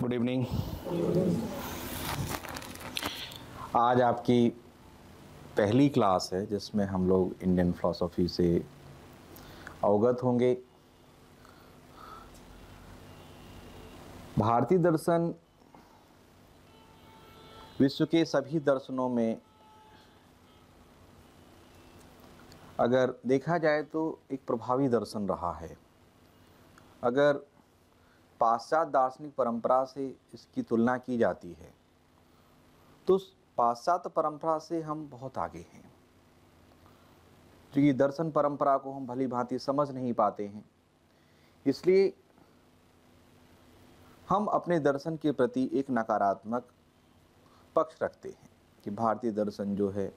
Good evening आज आपकी पहली क्लास है जिसमें हम लोग इंडियन फिलोसॉफी से अवगत होंगे भारतीय दर्शन विश्व के सभी दर्शनों में अगर देखा जाए तो एक प्रभावी दर्शन रहा है अगर पाश्चात्य दार्शनिक परंपरा से इसकी तुलना की जाती है तो पाश्चात्य परंपरा से हम बहुत आगे हैं क्योंकि दर्शन परंपरा को हम भली भांति समझ नहीं पाते हैं इसलिए हम अपने दर्शन के प्रति एक नकारात्मक पक्ष रखते हैं कि भारतीय दर्शन जो है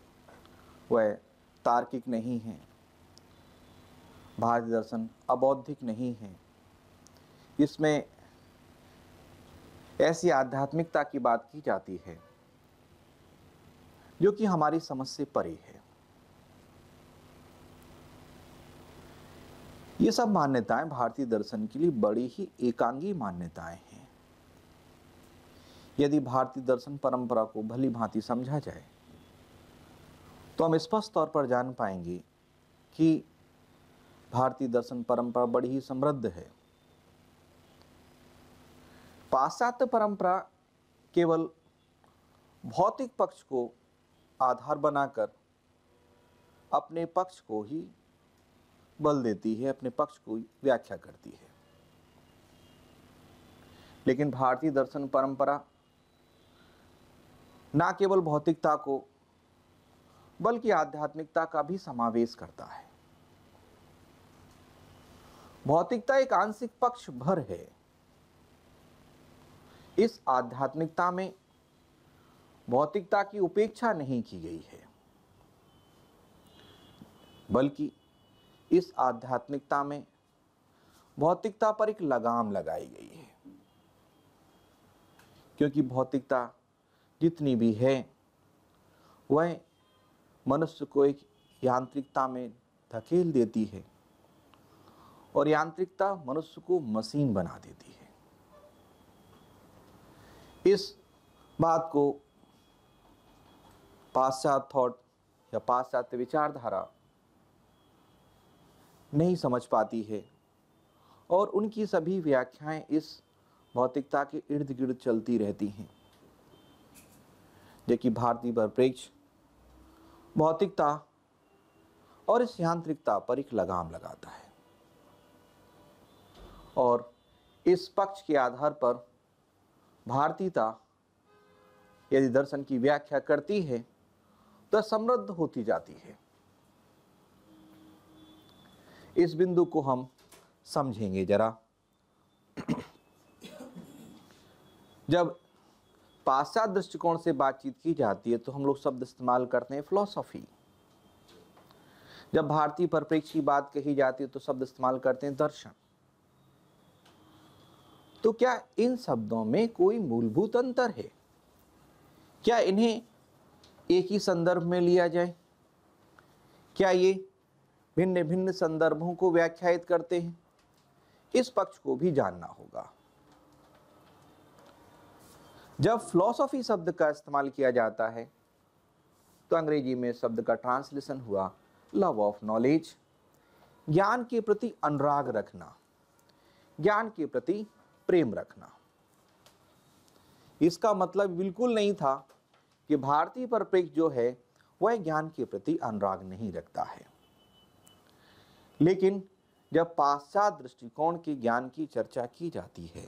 वह तार्किक नहीं है भारतीय दर्शन अबौद्धिक नहीं है जिसमें ऐसी आध्यात्मिकता की बात की जाती है जो कि हमारी समझ से परे है ये सब मान्यताएं भारतीय दर्शन के लिए बड़ी ही एकांगी मान्यताएं हैं यदि भारतीय दर्शन परंपरा को भली भांति समझा जाए तो हम स्पष्ट तौर पर जान पाएंगे कि भारतीय दर्शन परंपरा बड़ी ही समृद्ध है पाश्चात्य परंपरा केवल भौतिक पक्ष को आधार बनाकर अपने पक्ष को ही बल देती है अपने पक्ष को व्याख्या करती है लेकिन भारतीय दर्शन परंपरा ना केवल भौतिकता को बल्कि आध्यात्मिकता का भी समावेश करता है भौतिकता एक आंशिक पक्ष भर है इस आध्यात्मिकता में भौतिकता की उपेक्षा नहीं की गई है बल्कि इस आध्यात्मिकता में भौतिकता पर एक लगाम लगाई गई है क्योंकि भौतिकता जितनी भी है वह मनुष्य को एक यांत्रिकता में धकेल देती है और यांत्रिकता मनुष्य को मशीन बना देती है इस बात को पाश्चात्य थॉट या पाश्चात्य विचारधारा नहीं समझ पाती है और उनकी सभी व्याख्याएं इस भौतिकता के इर्द गिर्द चलती रहती हैं जबकि भारतीय परिप्रेक्ष्य भौतिकता और इस यांत्रिकता पर एक लगाम लगाता है और इस पक्ष के आधार पर भारतीयता यदि दर्शन की व्याख्या करती है तो समृद्ध होती जाती है इस बिंदु को हम समझेंगे जरा जब पाश्चात्य दृष्टिकोण से बातचीत की जाती है तो हम लोग शब्द इस्तेमाल करते हैं फिलोसॉफी जब भारतीय परिप्रेक्ष्य की बात कही जाती है तो शब्द इस्तेमाल करते हैं दर्शन तो क्या इन शब्दों में कोई मूलभूत अंतर है क्या इन्हें एक ही संदर्भ में लिया जाए क्या ये भिन्न भिन्न संदर्भों को व्याख्यात करते हैं इस पक्ष को भी जानना होगा जब फिलोसॉफी शब्द का इस्तेमाल किया जाता है तो अंग्रेजी में शब्द का ट्रांसलेशन हुआ लव ऑफ नॉलेज ज्ञान के प्रति अनुराग रखना ज्ञान के प्रति प्रेम रखना इसका मतलब बिल्कुल नहीं था कि भारतीय परिप्रेक्ष जो है वह ज्ञान के प्रति अनुराग नहीं रखता है लेकिन जब पाश्चात्य दृष्टिकोण के ज्ञान की चर्चा की जाती है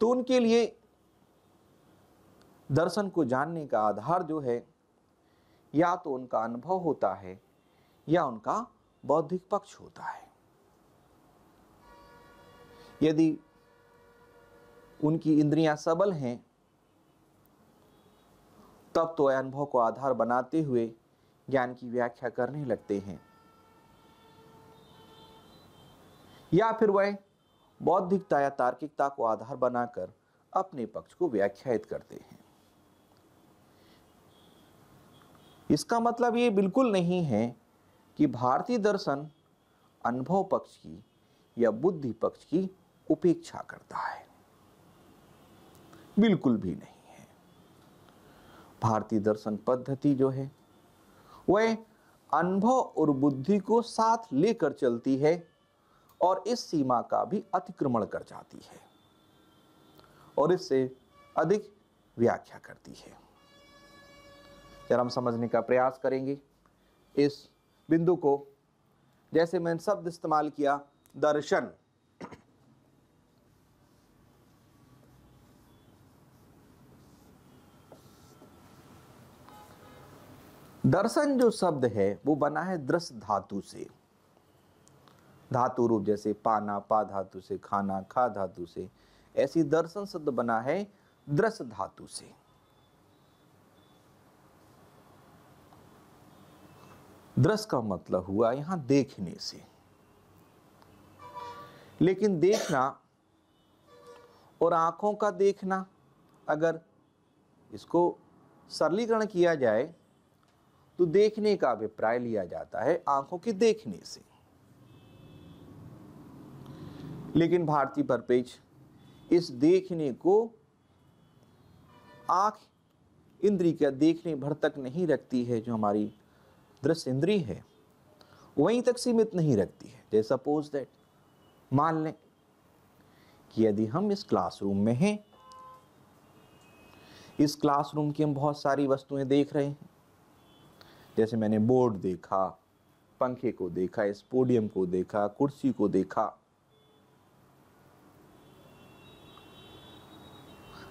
तो उनके लिए दर्शन को जानने का आधार जो है या तो उनका अनुभव होता है या उनका बौद्धिक पक्ष होता है यदि उनकी इंद्रियां सबल हैं तब तो अनुभव को आधार बनाते हुए ज्ञान की व्याख्या करने लगते हैं या फिर वह बौद्धिकता या तार्किकता को आधार बनाकर अपने पक्ष को व्याख्यात करते हैं इसका मतलब ये बिल्कुल नहीं है कि भारतीय दर्शन अनुभव पक्ष की या बुद्धि पक्ष की उपेक्षा करता है बिल्कुल भी नहीं है भारतीय दर्शन पद्धति जो है वह अनुभव और बुद्धि को साथ लेकर चलती है और इस सीमा का भी अतिक्रमण कर जाती है और इससे अधिक व्याख्या करती है हम समझने का प्रयास करेंगे इस बिंदु को जैसे मैंने शब्द इस्तेमाल किया दर्शन दर्शन जो शब्द है वो बना है दृश धातु से धातु रूप जैसे पाना पा धातु से खाना खा धातु से ऐसी दर्शन शब्द बना है दृश धातु से दृश का मतलब हुआ यहां देखने से लेकिन देखना और आंखों का देखना अगर इसको सरलीकरण किया जाए तो देखने का अभिप्राय लिया जाता है आंखों के देखने से लेकिन भारतीय परपेज इस देखने को आंख इंद्री का देखने भर तक नहीं रखती है जो हमारी दृश्य इंद्री है वहीं तक सीमित नहीं रखती है जैसा सपोज दैट मान लें कि यदि हम इस क्लासरूम में हैं इस क्लासरूम की हम बहुत सारी वस्तुएं देख रहे हैं जैसे मैंने बोर्ड देखा पंखे को देखा इस पोडियम को देखा कुर्सी को देखा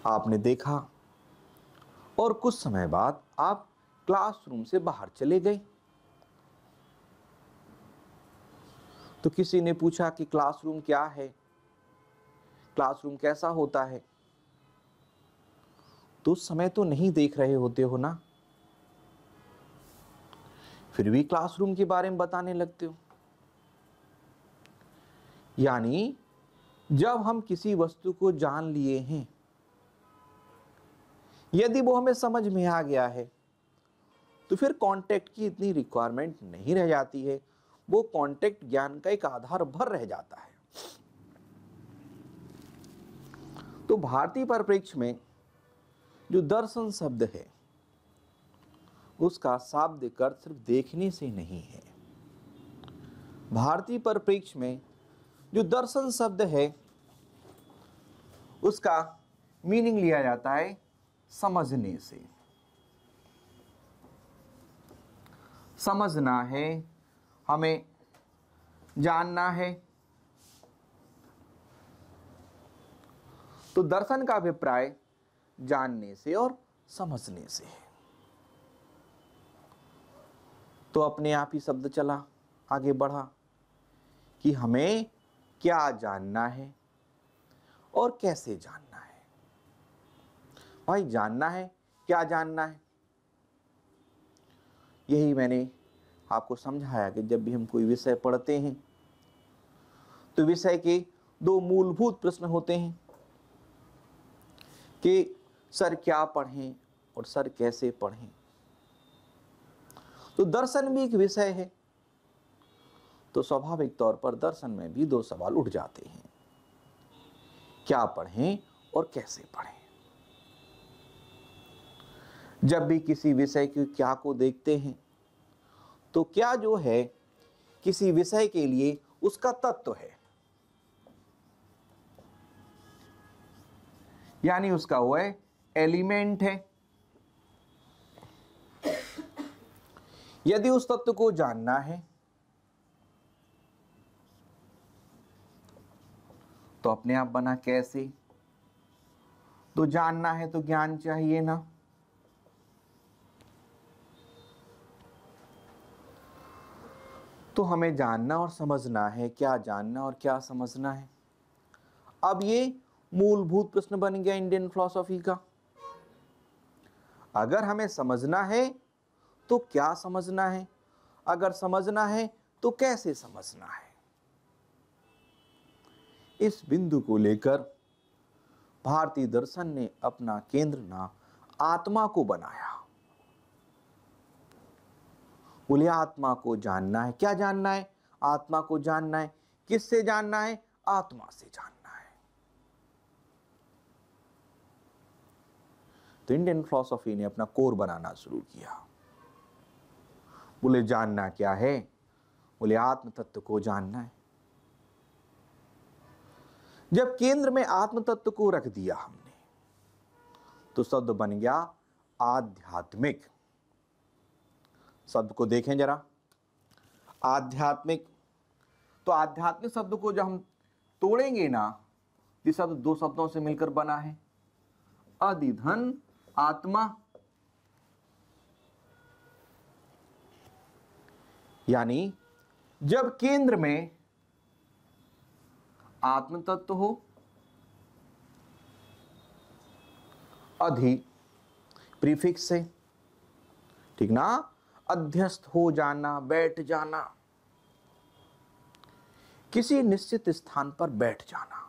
आपने देखा और कुछ समय बाद आप क्लासरूम से बाहर चले गए तो किसी ने पूछा कि क्लासरूम क्या है क्लासरूम कैसा होता है तो समय तो नहीं देख रहे होते हो ना फिर भी क्लासरूम के बारे में बताने लगते हो यानी जब हम किसी वस्तु को जान लिए हैं यदि वो हमें समझ में आ गया है तो फिर कांटेक्ट की इतनी रिक्वायरमेंट नहीं रह जाती है वो कांटेक्ट ज्ञान का एक आधार भर रह जाता है तो भारतीय परिप्रेक्ष्य में जो दर्शन शब्द है उसका शाब्दिक अर्थ सिर्फ देखने से नहीं है भारतीय परिप्रेक्ष्य में जो दर्शन शब्द है उसका मीनिंग लिया जाता है समझने से समझना है हमें जानना है तो दर्शन का अभिप्राय जानने से और समझने से है तो अपने आप ही शब्द चला आगे बढ़ा कि हमें क्या जानना है और कैसे जानना है भाई जानना है क्या जानना है यही मैंने आपको समझाया कि जब भी हम कोई विषय पढ़ते हैं तो विषय के दो मूलभूत प्रश्न होते हैं कि सर क्या पढ़ें और सर कैसे पढ़ें तो दर्शन भी एक विषय है तो स्वाभाविक तौर पर दर्शन में भी दो सवाल उठ जाते हैं क्या पढ़ें और कैसे पढ़ें जब भी किसी विषय की क्या को देखते हैं तो क्या जो है किसी विषय के लिए उसका तत्व है यानी उसका वह एलिमेंट है यदि उस तत्व को जानना है तो अपने आप बना कैसे तो जानना है तो ज्ञान चाहिए ना तो हमें जानना और समझना है क्या जानना और क्या समझना है अब ये मूलभूत प्रश्न बन गया इंडियन फिलोसॉफी का अगर हमें समझना है तो क्या समझना है अगर समझना है तो कैसे समझना है इस बिंदु को लेकर भारतीय दर्शन ने अपना केंद्र ना आत्मा को बनाया बोले आत्मा को जानना है क्या जानना है आत्मा को जानना है किससे जानना है आत्मा से जानना है तो इंडियन फिलोसॉफी ने अपना कोर बनाना शुरू किया बोले जानना क्या है बोले आत्म तत्व को जानना है जब केंद्र में आत्म तत्व को रख दिया हमने तो शब्द बन गया आध्यात्मिक शब्द को देखें जरा आध्यात्मिक तो आध्यात्मिक शब्द को जब हम तोड़ेंगे ना ये शब्द दो शब्दों से मिलकर बना है अधिधन आत्मा यानी जब केंद्र में आत्म तत्व हो अधि प्रीफिक्स से ठीक ना अध्यस्त हो जाना बैठ जाना किसी निश्चित स्थान पर बैठ जाना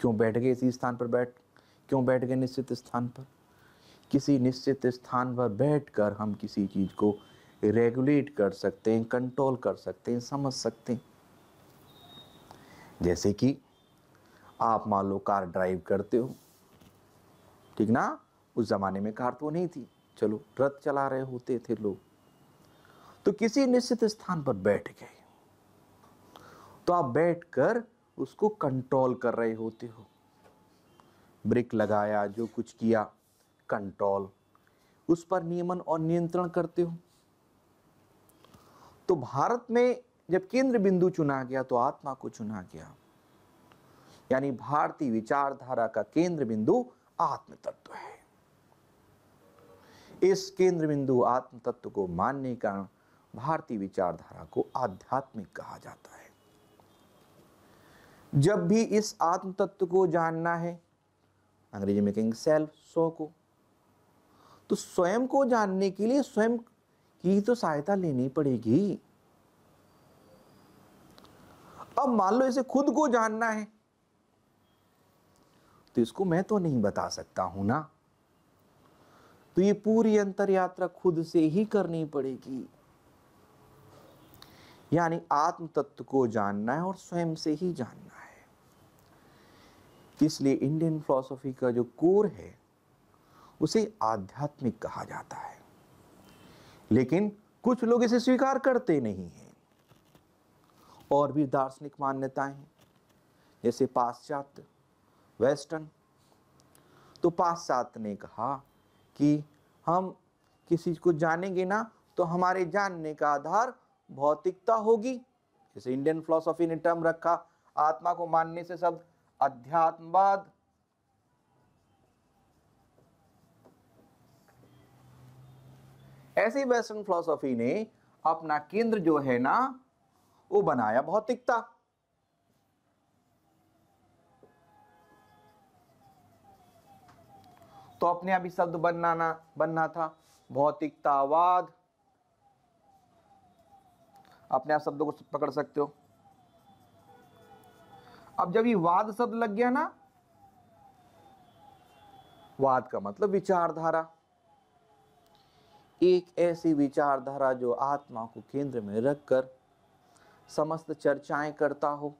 क्यों बैठ गए इसी स्थान पर बैठ क्यों बैठ गए निश्चित स्थान पर किसी निश्चित स्थान पर बैठकर हम किसी चीज़ को रेगुलेट कर सकते हैं कंट्रोल कर सकते हैं समझ सकते हैं जैसे कि आप मान लो कार ड्राइव करते हो ठीक ना उस ज़माने में कार तो नहीं थी चलो रथ चला रहे होते थे लोग तो किसी निश्चित स्थान पर बैठ गए तो आप बैठकर उसको कंट्रोल कर रहे होते हो ब्रेक लगाया जो कुछ किया कंट्रोल उस पर नियमन और नियंत्रण करते हो तो भारत में जब केंद्र बिंदु चुना गया तो आत्मा को चुना गया यानी भारतीय विचारधारा का केंद्र बिंदु आत्म तत्व है इस केंद्र बिंदु आत्म तत्व को मानने का भारतीय विचारधारा को आध्यात्मिक कहा जाता है जब भी इस आत्म तत्व को जानना है अंग्रेजी में कहेंगे सेल्फ सो को तो स्वयं को जानने के लिए स्वयं की तो सहायता लेनी पड़ेगी अब मान लो इसे खुद को जानना है तो इसको मैं तो नहीं बता सकता हूं ना तो ये पूरी अंतर यात्रा खुद से ही करनी पड़ेगी यानी आत्म तत्व को जानना है और स्वयं से ही जानना है इसलिए इंडियन फिलोसॉफी का जो कोर है उसे आध्यात्मिक कहा जाता है लेकिन कुछ लोग इसे स्वीकार करते नहीं हैं और भी दार्शनिक मान्यताएं हैं जैसे पाश्चात्य वेस्टर्न तो पाश्चात्य ने कहा कि हम किसी को जानेंगे ना तो हमारे जानने का आधार भौतिकता होगी जैसे इंडियन फिलोसॉफी ने टर्म रखा आत्मा को मानने से शब्द अध्यात्मवाद ऐसी वेस्टर्न फिलोसॉफी ने अपना केंद्र जो है ना वो बनाया भौतिकता तो अपने अभी शब्द बनना बनना था भौतिकतावाद अपने आप शब्दों को पकड़ सकते हो अब जब ये वाद शब्द लग गया ना वाद का मतलब विचारधारा एक ऐसी विचारधारा जो आत्मा को केंद्र में रखकर समस्त चर्चाएं करता हो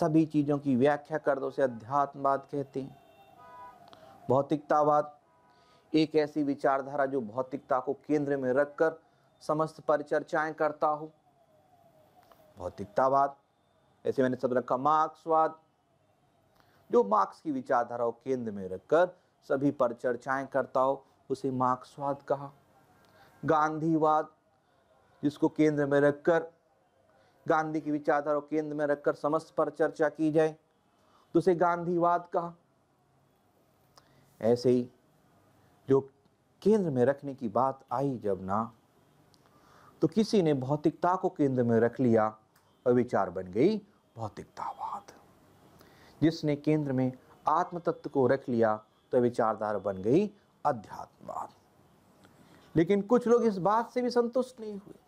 सभी चीज़ों की व्याख्या कर दो उसे अध्यात्मवाद कहते हैं भौतिकतावाद एक ऐसी विचारधारा जो भौतिकता को केंद्र में रखकर समस्त परिचर्चाएं करता हो भौतिकतावाद ऐसे मैंने सब रखा मार्क्सवाद जो मार्क्स की विचारधारा को केंद्र में रखकर सभी परिचर्चाएं करता हो उसे मार्क्सवाद कहा गांधीवाद जिसको केंद्र में रखकर गांधी की विचारधारा केंद्र में रखकर समस्त पर चर्चा की जाए तो उसे गांधीवाद कहा ऐसे ही जो केंद्र में रखने की बात आई जब ना तो किसी ने भौतिकता को केंद्र में रख लिया और विचार बन गई भौतिकतावाद जिसने केंद्र में आत्म तत्व को रख लिया तो विचारधारा बन गई अध्यात्मवाद लेकिन कुछ लोग इस बात से भी संतुष्ट नहीं हुए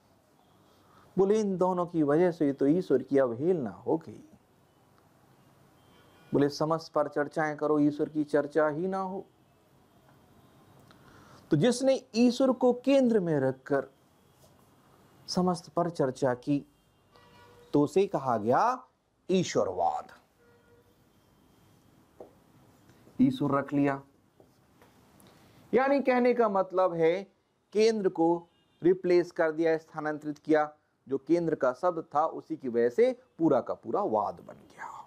बोले इन दोनों की वजह से तो ईश्वर की अवहेलना हो गई बोले समस्त पर चर्चाएं करो ईश्वर की चर्चा ही ना हो तो जिसने ईश्वर को केंद्र में रखकर समस्त पर चर्चा की तो उसे कहा गया ईश्वरवाद ईश्वर रख लिया यानी कहने का मतलब है केंद्र को रिप्लेस कर दिया स्थानांतरित किया जो केंद्र का शब्द था उसी की वजह से पूरा का पूरा वाद बन गया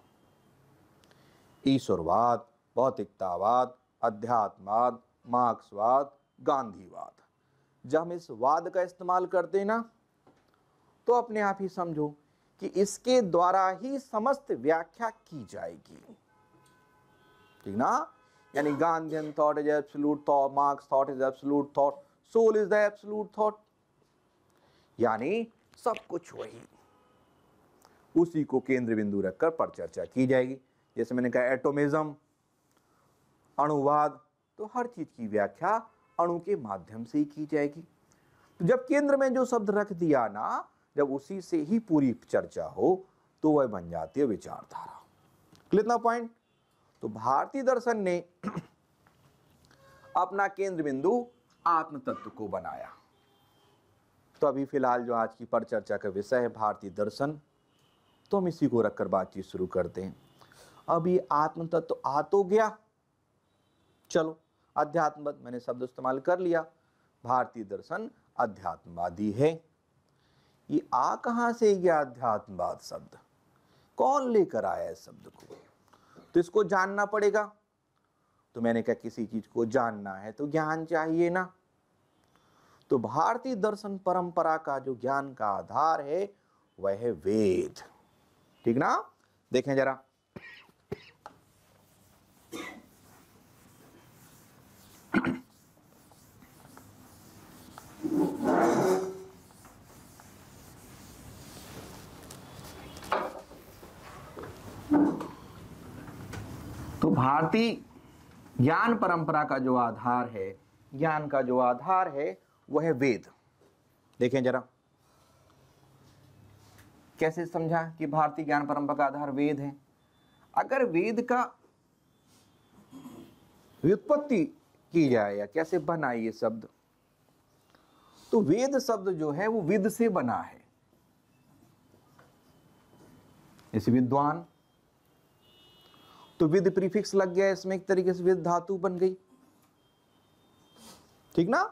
ईश्वरवाद भौतिकतावाद अध्यात्मवाद मार्क्सवाद गांधीवाद जब हम इस वाद का इस्तेमाल करते हैं ना तो अपने आप ही समझो कि इसके द्वारा ही समस्त व्याख्या की जाएगी ठीक ना यानी Gandhian thought is absolute thought Marx thought is absolute thought soul is the absolute thought यानी सब कुछ वही उसी को केंद्र बिंदु रखकर पर चर्चा की जाएगी जैसे मैंने कहा एटोमिज्म अणुवाद तो हर चीज़ की व्याख्या अणु के माध्यम से ही की जाएगी तो जब केंद्र में जो शब्द रख दिया ना जब उसी से ही पूरी चर्चा हो तो वह बन जाती है विचारधारा कितना पॉइंट तो भारतीय दर्शन ने अपना केंद्र बिंदु आत्म तत्व को बनाया तो अभी फिलहाल जो आज की परिचर्चा का विषय है भारतीय दर्शन तो हम इसी को रखकर बातचीत शुरू करते हैं अब ये आत्म तत्व आ तो गया चलो अध्यात्मवाद मैंने शब्द इस्तेमाल कर लिया भारतीय दर्शन अध्यात्मवादी है ये आ कहां से गया अध्यात्मवाद शब्द कौन लेकर आया है शब्द को तो इसको जानना पड़ेगा तो मैंने कहा किसी चीज को जानना है तो ज्ञान चाहिए ना तो भारतीय दर्शन परंपरा का जो ज्ञान का आधार है वह है वेद ठीक ना देखें जरा Thank you. तो भारतीय ज्ञान परंपरा का जो आधार है ज्ञान का जो आधार है वह है वेद देखें जरा कैसे समझा कि भारतीय ज्ञान परंपरा का आधार वेद है अगर वेद का व्युत्पत्ति की जाए या कैसे बना ये शब्द तो वेद शब्द जो है वो विद से बना है जैसे विद्वान तो विद प्रीफिक्स लग गया इसमें एक तरीके से विद धातु बन गई ठीक ना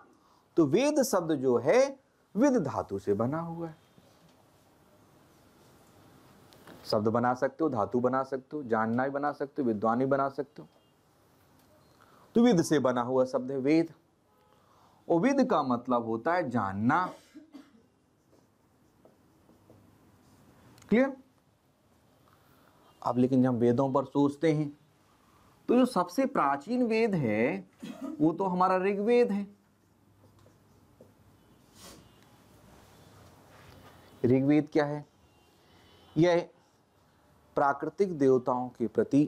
तो वेद शब्द जो है विद धातु से बना हुआ है शब्द बना सकते हो धातु बना सकते हो जानना भी बना सकते हो विद्वान भी बना सकते हो तो विद से बना हुआ शब्द है वेद और विद का मतलब होता है जानना क्लियर अब लेकिन जब वेदों पर सोचते हैं तो जो सबसे प्राचीन वेद है वो तो हमारा ऋग्वेद है ऋग्वेद क्या है यह प्राकृतिक देवताओं के प्रति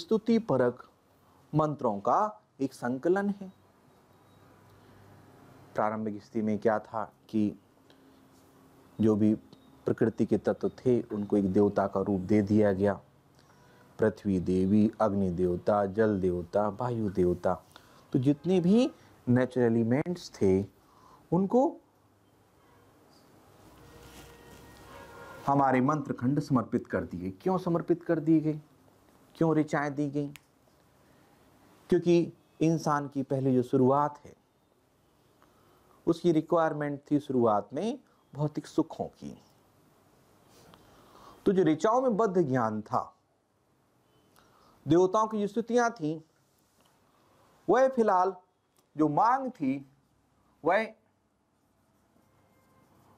स्तुति परक मंत्रों का एक संकलन है प्रारंभिक स्थिति में क्या था कि जो भी प्रकृति के तत्व थे उनको एक देवता का रूप दे दिया गया पृथ्वी देवी अग्नि देवता जल देवता वायु देवता तो जितने भी नेचुरल एलिमेंट्स थे उनको हमारे मंत्र खंड समर्पित कर दिए क्यों समर्पित कर दिए गए क्यों रिचाएँ दी गई क्योंकि इंसान की पहले जो शुरुआत है उसकी रिक्वायरमेंट थी शुरुआत में भौतिक सुखों की जो ऋचाओं में बद्ध ज्ञान था देवताओं की जो स्तुतियाँ थी वह फिलहाल जो मांग थी वह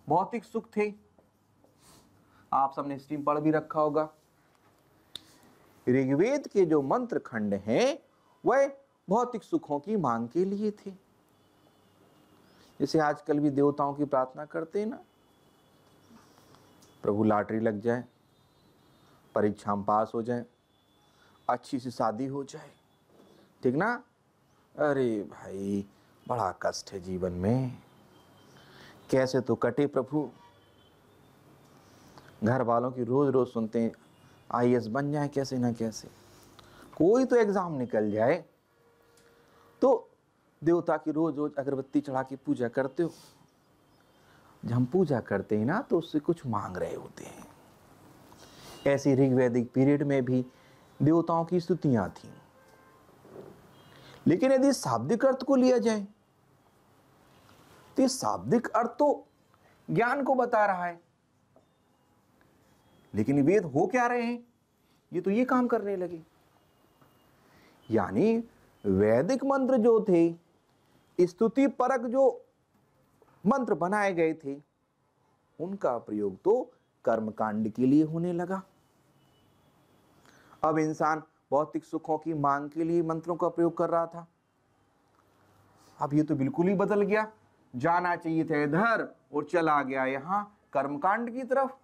भौतिक सुख थे आप सबने स्ट्रीम पढ़ भी रखा होगा ऋग्वेद के जो मंत्र खंड हैं वह भौतिक सुखों की मांग के लिए थे जैसे आजकल भी देवताओं की प्रार्थना करते हैं ना प्रभु लाटरी लग जाए परीक्षा में पास हो जाए अच्छी सी शादी हो जाए ठीक ना अरे भाई बड़ा कष्ट है जीवन में कैसे तो कटे प्रभु घर वालों की रोज़ रोज़ सुनते हैं आईएएस बन जाए कैसे ना कैसे कोई तो एग्ज़ाम निकल जाए तो देवता की रोज़ रोज़ अगरबत्ती चढ़ा के पूजा करते हो जब हम पूजा करते हैं ना तो उससे कुछ मांग रहे होते हैं ऐसी ऋग्वैदिक पीरियड में भी देवताओं की स्तुतियां थी लेकिन यदि शाब्दिक अर्थ को लिया जाए तो शाब्दिक अर्थ तो ज्ञान को बता रहा है लेकिन वेद हो क्या रहे हैं ये तो ये काम करने लगे यानी वैदिक मंत्र जो थे स्तुति परक जो मंत्र बनाए गए थे उनका प्रयोग तो कर्मकांड के लिए होने लगा अब इंसान भौतिक सुखों की मांग के लिए मंत्रों का प्रयोग कर रहा था अब ये तो बिल्कुल ही बदल गया जाना चाहिए था इधर और चला गया यहां कर्मकांड की तरफ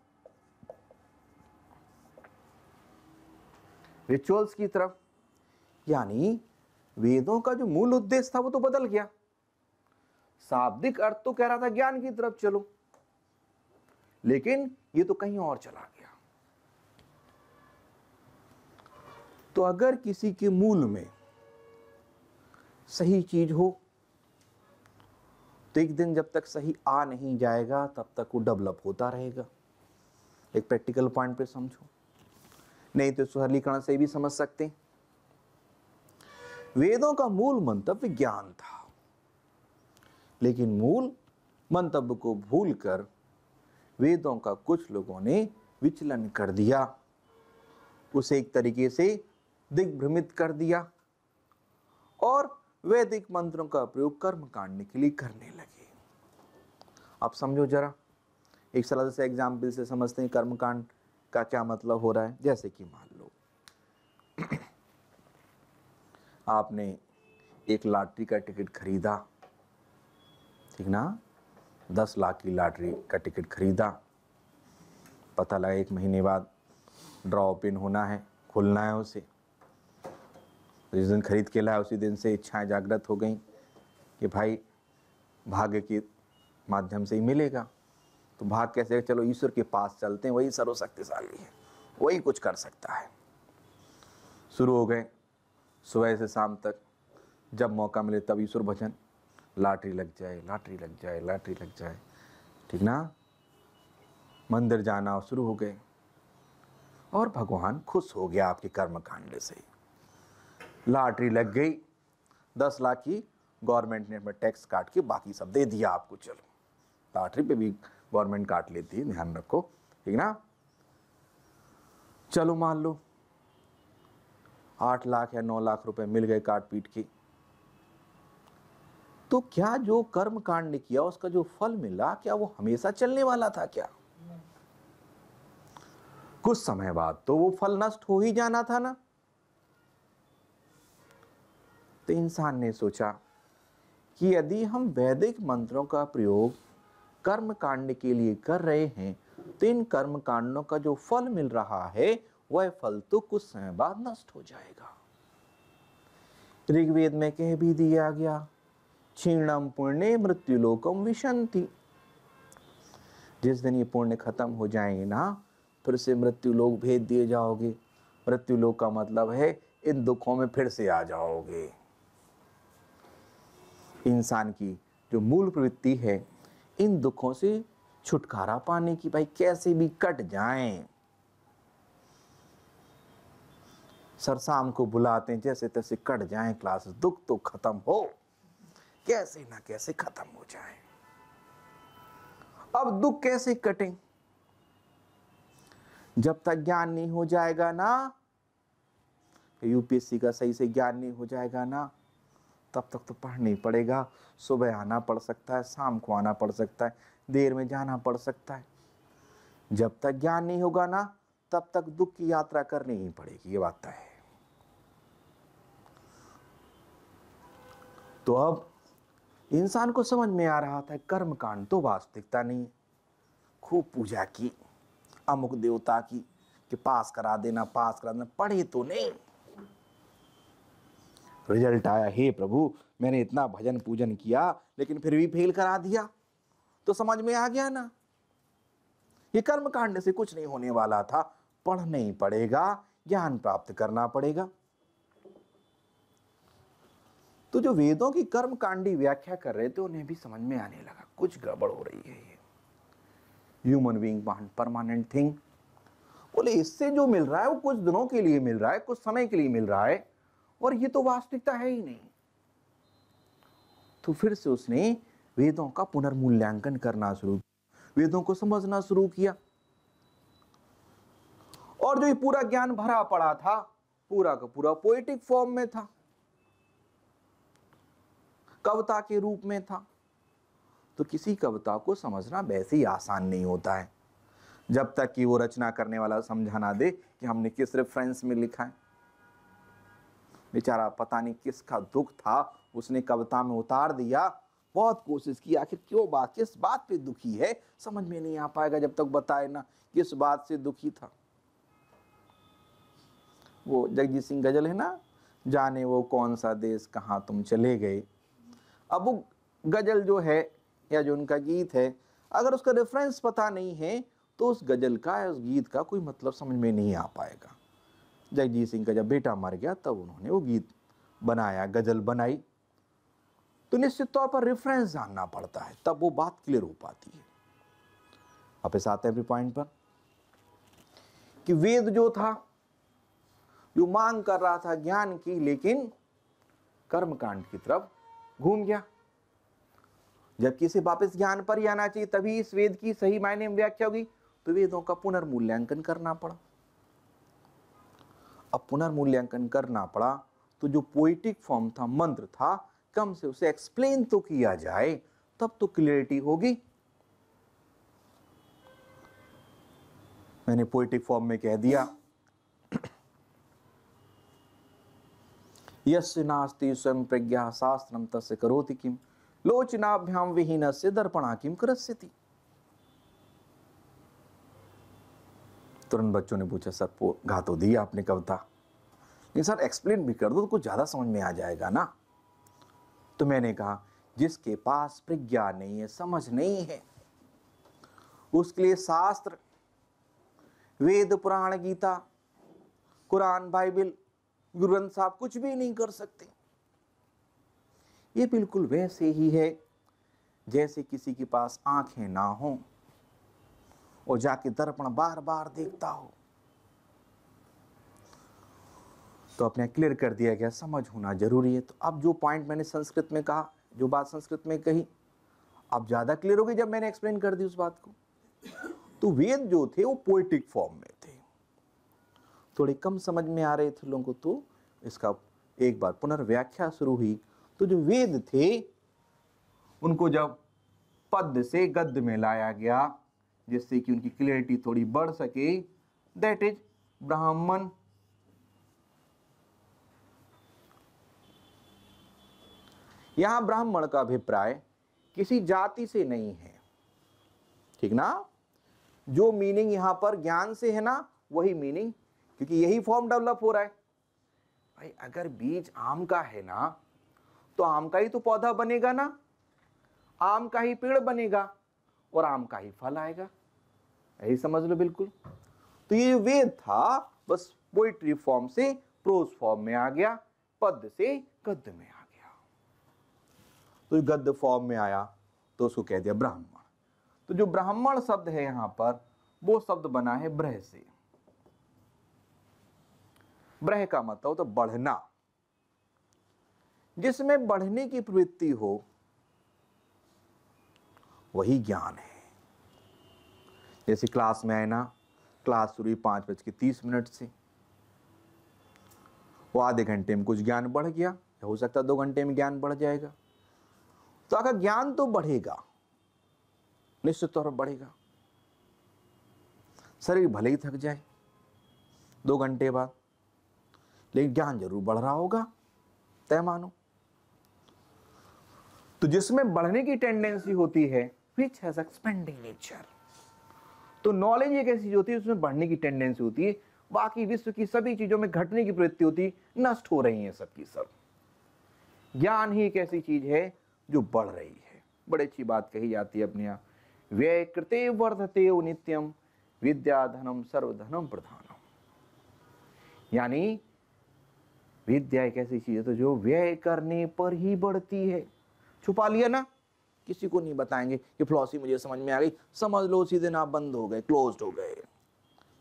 रिचुअल्स की तरफ यानी वेदों का जो मूल उद्देश्य था वो तो बदल गया शाब्दिक अर्थ तो कह रहा था ज्ञान की तरफ चलो लेकिन ये तो कहीं और चला गया तो अगर किसी के मूल में सही चीज हो तो एक दिन जब तक सही आ नहीं जाएगा तब तक वो डेवलप होता रहेगा एक प्रैक्टिकल पॉइंट पे समझो नहीं तो सुहलीकरण से भी समझ सकते हैं वेदों का मूल मंतव्य ज्ञान था लेकिन मूल मंतव्य को भूलकर वेदों का कुछ लोगों ने विचलन कर दिया उसे एक तरीके से दिग्भ्रमित कर दिया और वैदिक मंत्रों का प्रयोग कर्म कांड के लिए करने लगे आप समझो जरा एक सरल से एग्जाम्पल से समझते हैं कर्मकांड का क्या मतलब हो रहा है जैसे कि मान लो आपने एक लॉटरी का टिकट खरीदा ठीक ना दस लाख की लॉटरी का टिकट खरीदा पता लगा एक महीने बाद ड्रॉ ओपन होना है खुलना है उसे जिस दिन खरीद के लाया उसी दिन से इच्छाएं जागृत हो गई कि भाई भाग्य के माध्यम से ही मिलेगा तो भाग कैसे चलो ईश्वर के पास चलते हैं वही सर्वशक्तिशाली है वही कुछ कर सकता है शुरू हो गए सुबह से शाम तक जब मौका मिले तब ईश्वर भजन लाटरी लग जाए लाटरी लग जाए लाटरी लग जाए ठीक ना मंदिर जाना शुरू हो गए और भगवान खुश हो गया आपके कर्म कांड से लाटरी लग गई दस लाख की गवर्नमेंट ने हमें टैक्स काट के बाकी सब दे दिया आपको चलो लाटरी पे भी गवर्नमेंट काट लेती है ध्यान रखो ठीक ना चलो मान लो आठ लाख या नौ लाख रुपए मिल गए काट पीट की तो क्या जो कर्म कांड ने किया उसका जो फल मिला क्या वो हमेशा चलने वाला था क्या कुछ समय बाद तो वो फल नष्ट हो ही जाना था ना तो इंसान ने सोचा कि यदि हम वैदिक मंत्रों का प्रयोग कर्म कांड के लिए कर रहे हैं तो इन कर्म कांडों का जो फल मिल रहा है वह फल तो कुछ समय बाद नष्ट हो जाएगा ऋग्वेद में कह भी दिया गया क्षीणम पुण्य लोकम विशंति जिस दिन ये पुण्य खत्म हो जाएंगे ना फिर से मृत्यु लोग भेज दिए जाओगे मृत्यु लोग का मतलब है इन दुखों में फिर से आ जाओगे इंसान की जो मूल प्रवृत्ति है इन दुखों से छुटकारा पाने की भाई कैसे भी कट जाए सरसाम को बुलाते हैं जैसे तैसे कट जाए क्लास दुख तो खत्म हो कैसे ना कैसे खत्म हो जाए अब दुख कैसे कटे जब तक ज्ञान नहीं हो जाएगा ना यूपीएससी का सही से ज्ञान नहीं हो जाएगा ना तब तक तो पढ़ नहीं पड़ेगा सुबह आना पड़ सकता है शाम को आना पड़ सकता है देर में जाना पड़ सकता है जब तक ज्ञान नहीं होगा ना तब तक दुख की यात्रा करनी ही पड़ेगी ये बात है तो अब इंसान को समझ में आ रहा था कर्म कांड तो वास्तविकता नहीं खूब पूजा की अमुक देवता की कि पास करा देना पास करा देना पढ़े तो नहीं रिजल्ट आया हे प्रभु मैंने इतना भजन पूजन किया लेकिन फिर भी फेल करा दिया तो समझ में आ गया ना ये कर्म कांड से कुछ नहीं होने वाला था पढ़ नहीं पड़ेगा ज्ञान प्राप्त करना पड़ेगा तो जो वेदों की कर्म कांडी व्याख्या कर रहे थे उन्हें भी समझ में आने लगा कुछ गड़बड़ हो रही है ये ह्यूमन बींग परमानेंट थिंग बोले इससे जो मिल रहा है वो कुछ दिनों के लिए मिल रहा है कुछ समय के लिए मिल रहा है और ये तो वास्तविकता है ही नहीं तो फिर से उसने वेदों का पुनर्मूल्यांकन करना शुरू वेदों को समझना शुरू किया और जो ये पूरा ज्ञान भरा पड़ा था पूरा का पूरा पोइटिक फॉर्म में था कविता के रूप में था तो किसी कविता को समझना वैसे ही आसान नहीं होता है जब तक कि वो रचना करने वाला समझाना दे कि हमने किस रेफरेंस में लिखा है बेचारा पता नहीं किसका दुख था उसने कविता में उतार दिया बहुत कोशिश की आखिर क्यों बात किस बात पे दुखी है समझ में नहीं आ पाएगा जब तक बताए ना किस बात से दुखी था वो जगजीत सिंह गजल है ना जाने वो कौन सा देश कहाँ तुम चले गए अब वो गज़ल जो है या जो उनका गीत है अगर उसका रेफरेंस पता नहीं है तो उस गज़ल का या उस गीत का कोई मतलब समझ में नहीं आ पाएगा जगजीत सिंह का जब बेटा मर गया तब उन्होंने वो गीत बनाया गज़ल बनाई तो निश्चित तौर पर रेफरेंस जानना पड़ता है तब वो बात क्लियर हो पाती है आप इस आते हैं अपने पॉइंट पर कि वेद जो था जो मांग कर रहा था ज्ञान की लेकिन कर्मकांड की तरफ घूम गया जबकि इसे वापस ज्ञान पर ही आना चाहिए तभी इस वेद की सही मायने में व्याख्या होगी तो वेदों का पुनर्मूल्यांकन करना पड़ा अब पुनर्मूल्यांकन करना पड़ा तो जो पोइटिक फॉर्म था मंत्र था कम से उसे एक्सप्लेन तो किया जाए तब तो क्लियरिटी होगी मैंने पोइटिक फॉर्म में कह दिया यस्य नास्ति स्वयं प्रज्ञा शास्त्र तस्य करोति किम लोचनाभ्याम विहीन से दर्पणा किम करस्यति तुरंत बच्चों ने पूछा सर वो गा तो दी आपने कविता लेकिन सर एक्सप्लेन भी कर दो तो कुछ ज़्यादा समझ में आ जाएगा ना तो मैंने कहा जिसके पास प्रज्ञा नहीं है समझ नहीं है उसके लिए शास्त्र वेद पुराण गीता कुरान बाइबिल गुरु ग्रंथ साहब कुछ भी नहीं कर सकते ये बिल्कुल वैसे ही है जैसे किसी के पास आंखें ना हो और जाके दर्पण बार बार देखता हो तो अपने क्लियर कर दिया गया समझ होना जरूरी है तो अब जो पॉइंट मैंने संस्कृत में कहा जो बात संस्कृत में कही अब ज़्यादा क्लियर हो गई जब मैंने एक्सप्लेन कर दी उस बात को तो वेद जो थे वो पोइटिक फॉर्म में थोड़ी कम समझ में आ रहे थे लोगों को तो इसका एक बार पुनर्व्याख्या शुरू हुई तो जो वेद थे उनको जब पद से गद्य में लाया गया जिससे कि उनकी क्लियरिटी थोड़ी बढ़ सके दैट इज ब्राह्मण यहां ब्राह्मण का अभिप्राय किसी जाति से नहीं है ठीक ना जो मीनिंग यहां पर ज्ञान से है ना वही मीनिंग क्योंकि यही फॉर्म डेवलप हो रहा है भाई अगर बीज आम का है ना तो आम का ही तो पौधा बनेगा ना आम का ही पेड़ बनेगा और आम का ही फल आएगा यही समझ लो बिल्कुल तो ये वेद था बस पोइट्री फॉर्म से प्रोज फॉर्म में आ गया पद से गद्य में आ गया तो गद्य फॉर्म में आया तो उसको कह दिया ब्राह्मण तो जो ब्राह्मण शब्द है यहां पर वो शब्द बना है ब्रह से ब्रह का मतलब तो बढ़ना जिसमें बढ़ने की प्रवृत्ति हो वही ज्ञान है जैसे क्लास में आए ना क्लास शुरू हुई पांच बज के तीस मिनट से वो आधे घंटे में कुछ ज्ञान बढ़ गया हो सकता है दो घंटे में ज्ञान बढ़ जाएगा तो अगर ज्ञान तो बढ़ेगा निश्चित तौर पर बढ़ेगा शरीर भले ही थक जाए दो घंटे बाद लेकिन ज्ञान जरूर बढ़ रहा होगा तय मानो तो जिसमें बढ़ने की टेंडेंसी होती है विच हैज एक्सपेंडिंग नेचर तो नॉलेज एक ऐसी होती है उसमें बढ़ने की टेंडेंसी होती है बाकी विश्व की सभी चीजों में घटने की प्रवृत्ति होती नष्ट हो रही है सबकी सब ज्ञान ही एक ऐसी चीज है जो बढ़ रही है बड़ी अच्छी बात कही जाती है अपने व्यय कृते वर्धते नित्यम विद्या धनम सर्वधनम प्रधानम यानी विद्या एक ऐसी चीज़ है तो जो व्यय करने पर ही बढ़ती है छुपा लिया ना किसी को नहीं बताएंगे कि फिलोसफी मुझे समझ में आ गई समझ लो उसी दिन आप बंद हो गए क्लोज हो गए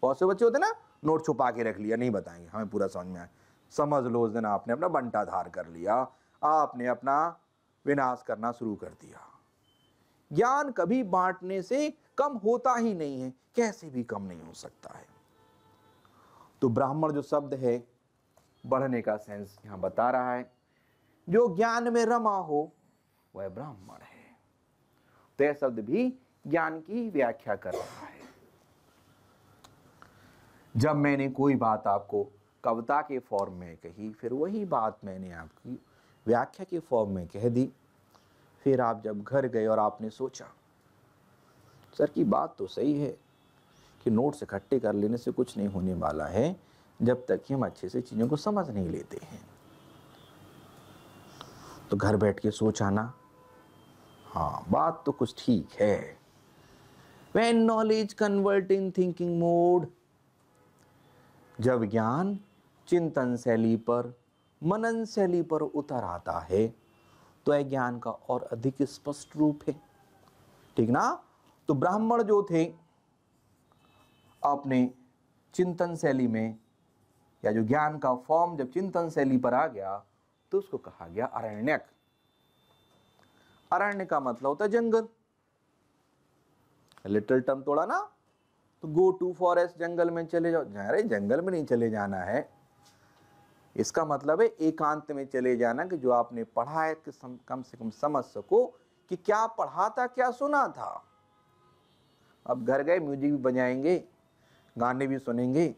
बहुत से बच्चे होते ना नोट छुपा के रख लिया नहीं बताएंगे हमें पूरा समझ में आया समझ लो उस दिन आपने अपना बंटा धार कर लिया आपने अपना विनाश करना शुरू कर दिया ज्ञान कभी बांटने से कम होता ही नहीं है कैसे भी कम नहीं हो सकता है तो ब्राह्मण जो शब्द है बढ़ने का सेंस यहाँ बता रहा है जो ज्ञान में रमा हो वह ब्राह्मण है तो यह शब्द भी ज्ञान की व्याख्या कर रहा है जब मैंने कोई बात आपको कविता के फॉर्म में कही फिर वही बात मैंने आपकी व्याख्या के फॉर्म में कह दी फिर आप जब घर गए और आपने सोचा सर की बात तो सही है कि नोट्स इकट्ठे कर लेने से कुछ नहीं होने वाला है जब तक कि हम अच्छे से चीज़ों को समझ नहीं लेते हैं तो घर बैठ के सोच आना हाँ बात तो कुछ ठीक है when knowledge convert in thinking mode जब ज्ञान चिंतन शैली पर मनन शैली पर उतर आता है तो यह ज्ञान का और अधिक स्पष्ट रूप है ठीक ना तो ब्राह्मण जो थे अपने चिंतन शैली में या जो ज्ञान का फॉर्म जब चिंतन शैली पर आ गया तो उसको कहा गया अरण्यक अरण्य का मतलब होता है जंगल लिटिल टर्म तोड़ा ना तो गो टू फॉरेस्ट जंगल में चले जाओ अरे जंगल में नहीं चले जाना है इसका मतलब है एकांत में चले जाना कि जो आपने पढ़ा है कि सम, कम से कम समझ सको कि क्या पढ़ा था क्या सुना था अब घर गए म्यूजिक भी बजाएंगे गाने भी सुनेंगे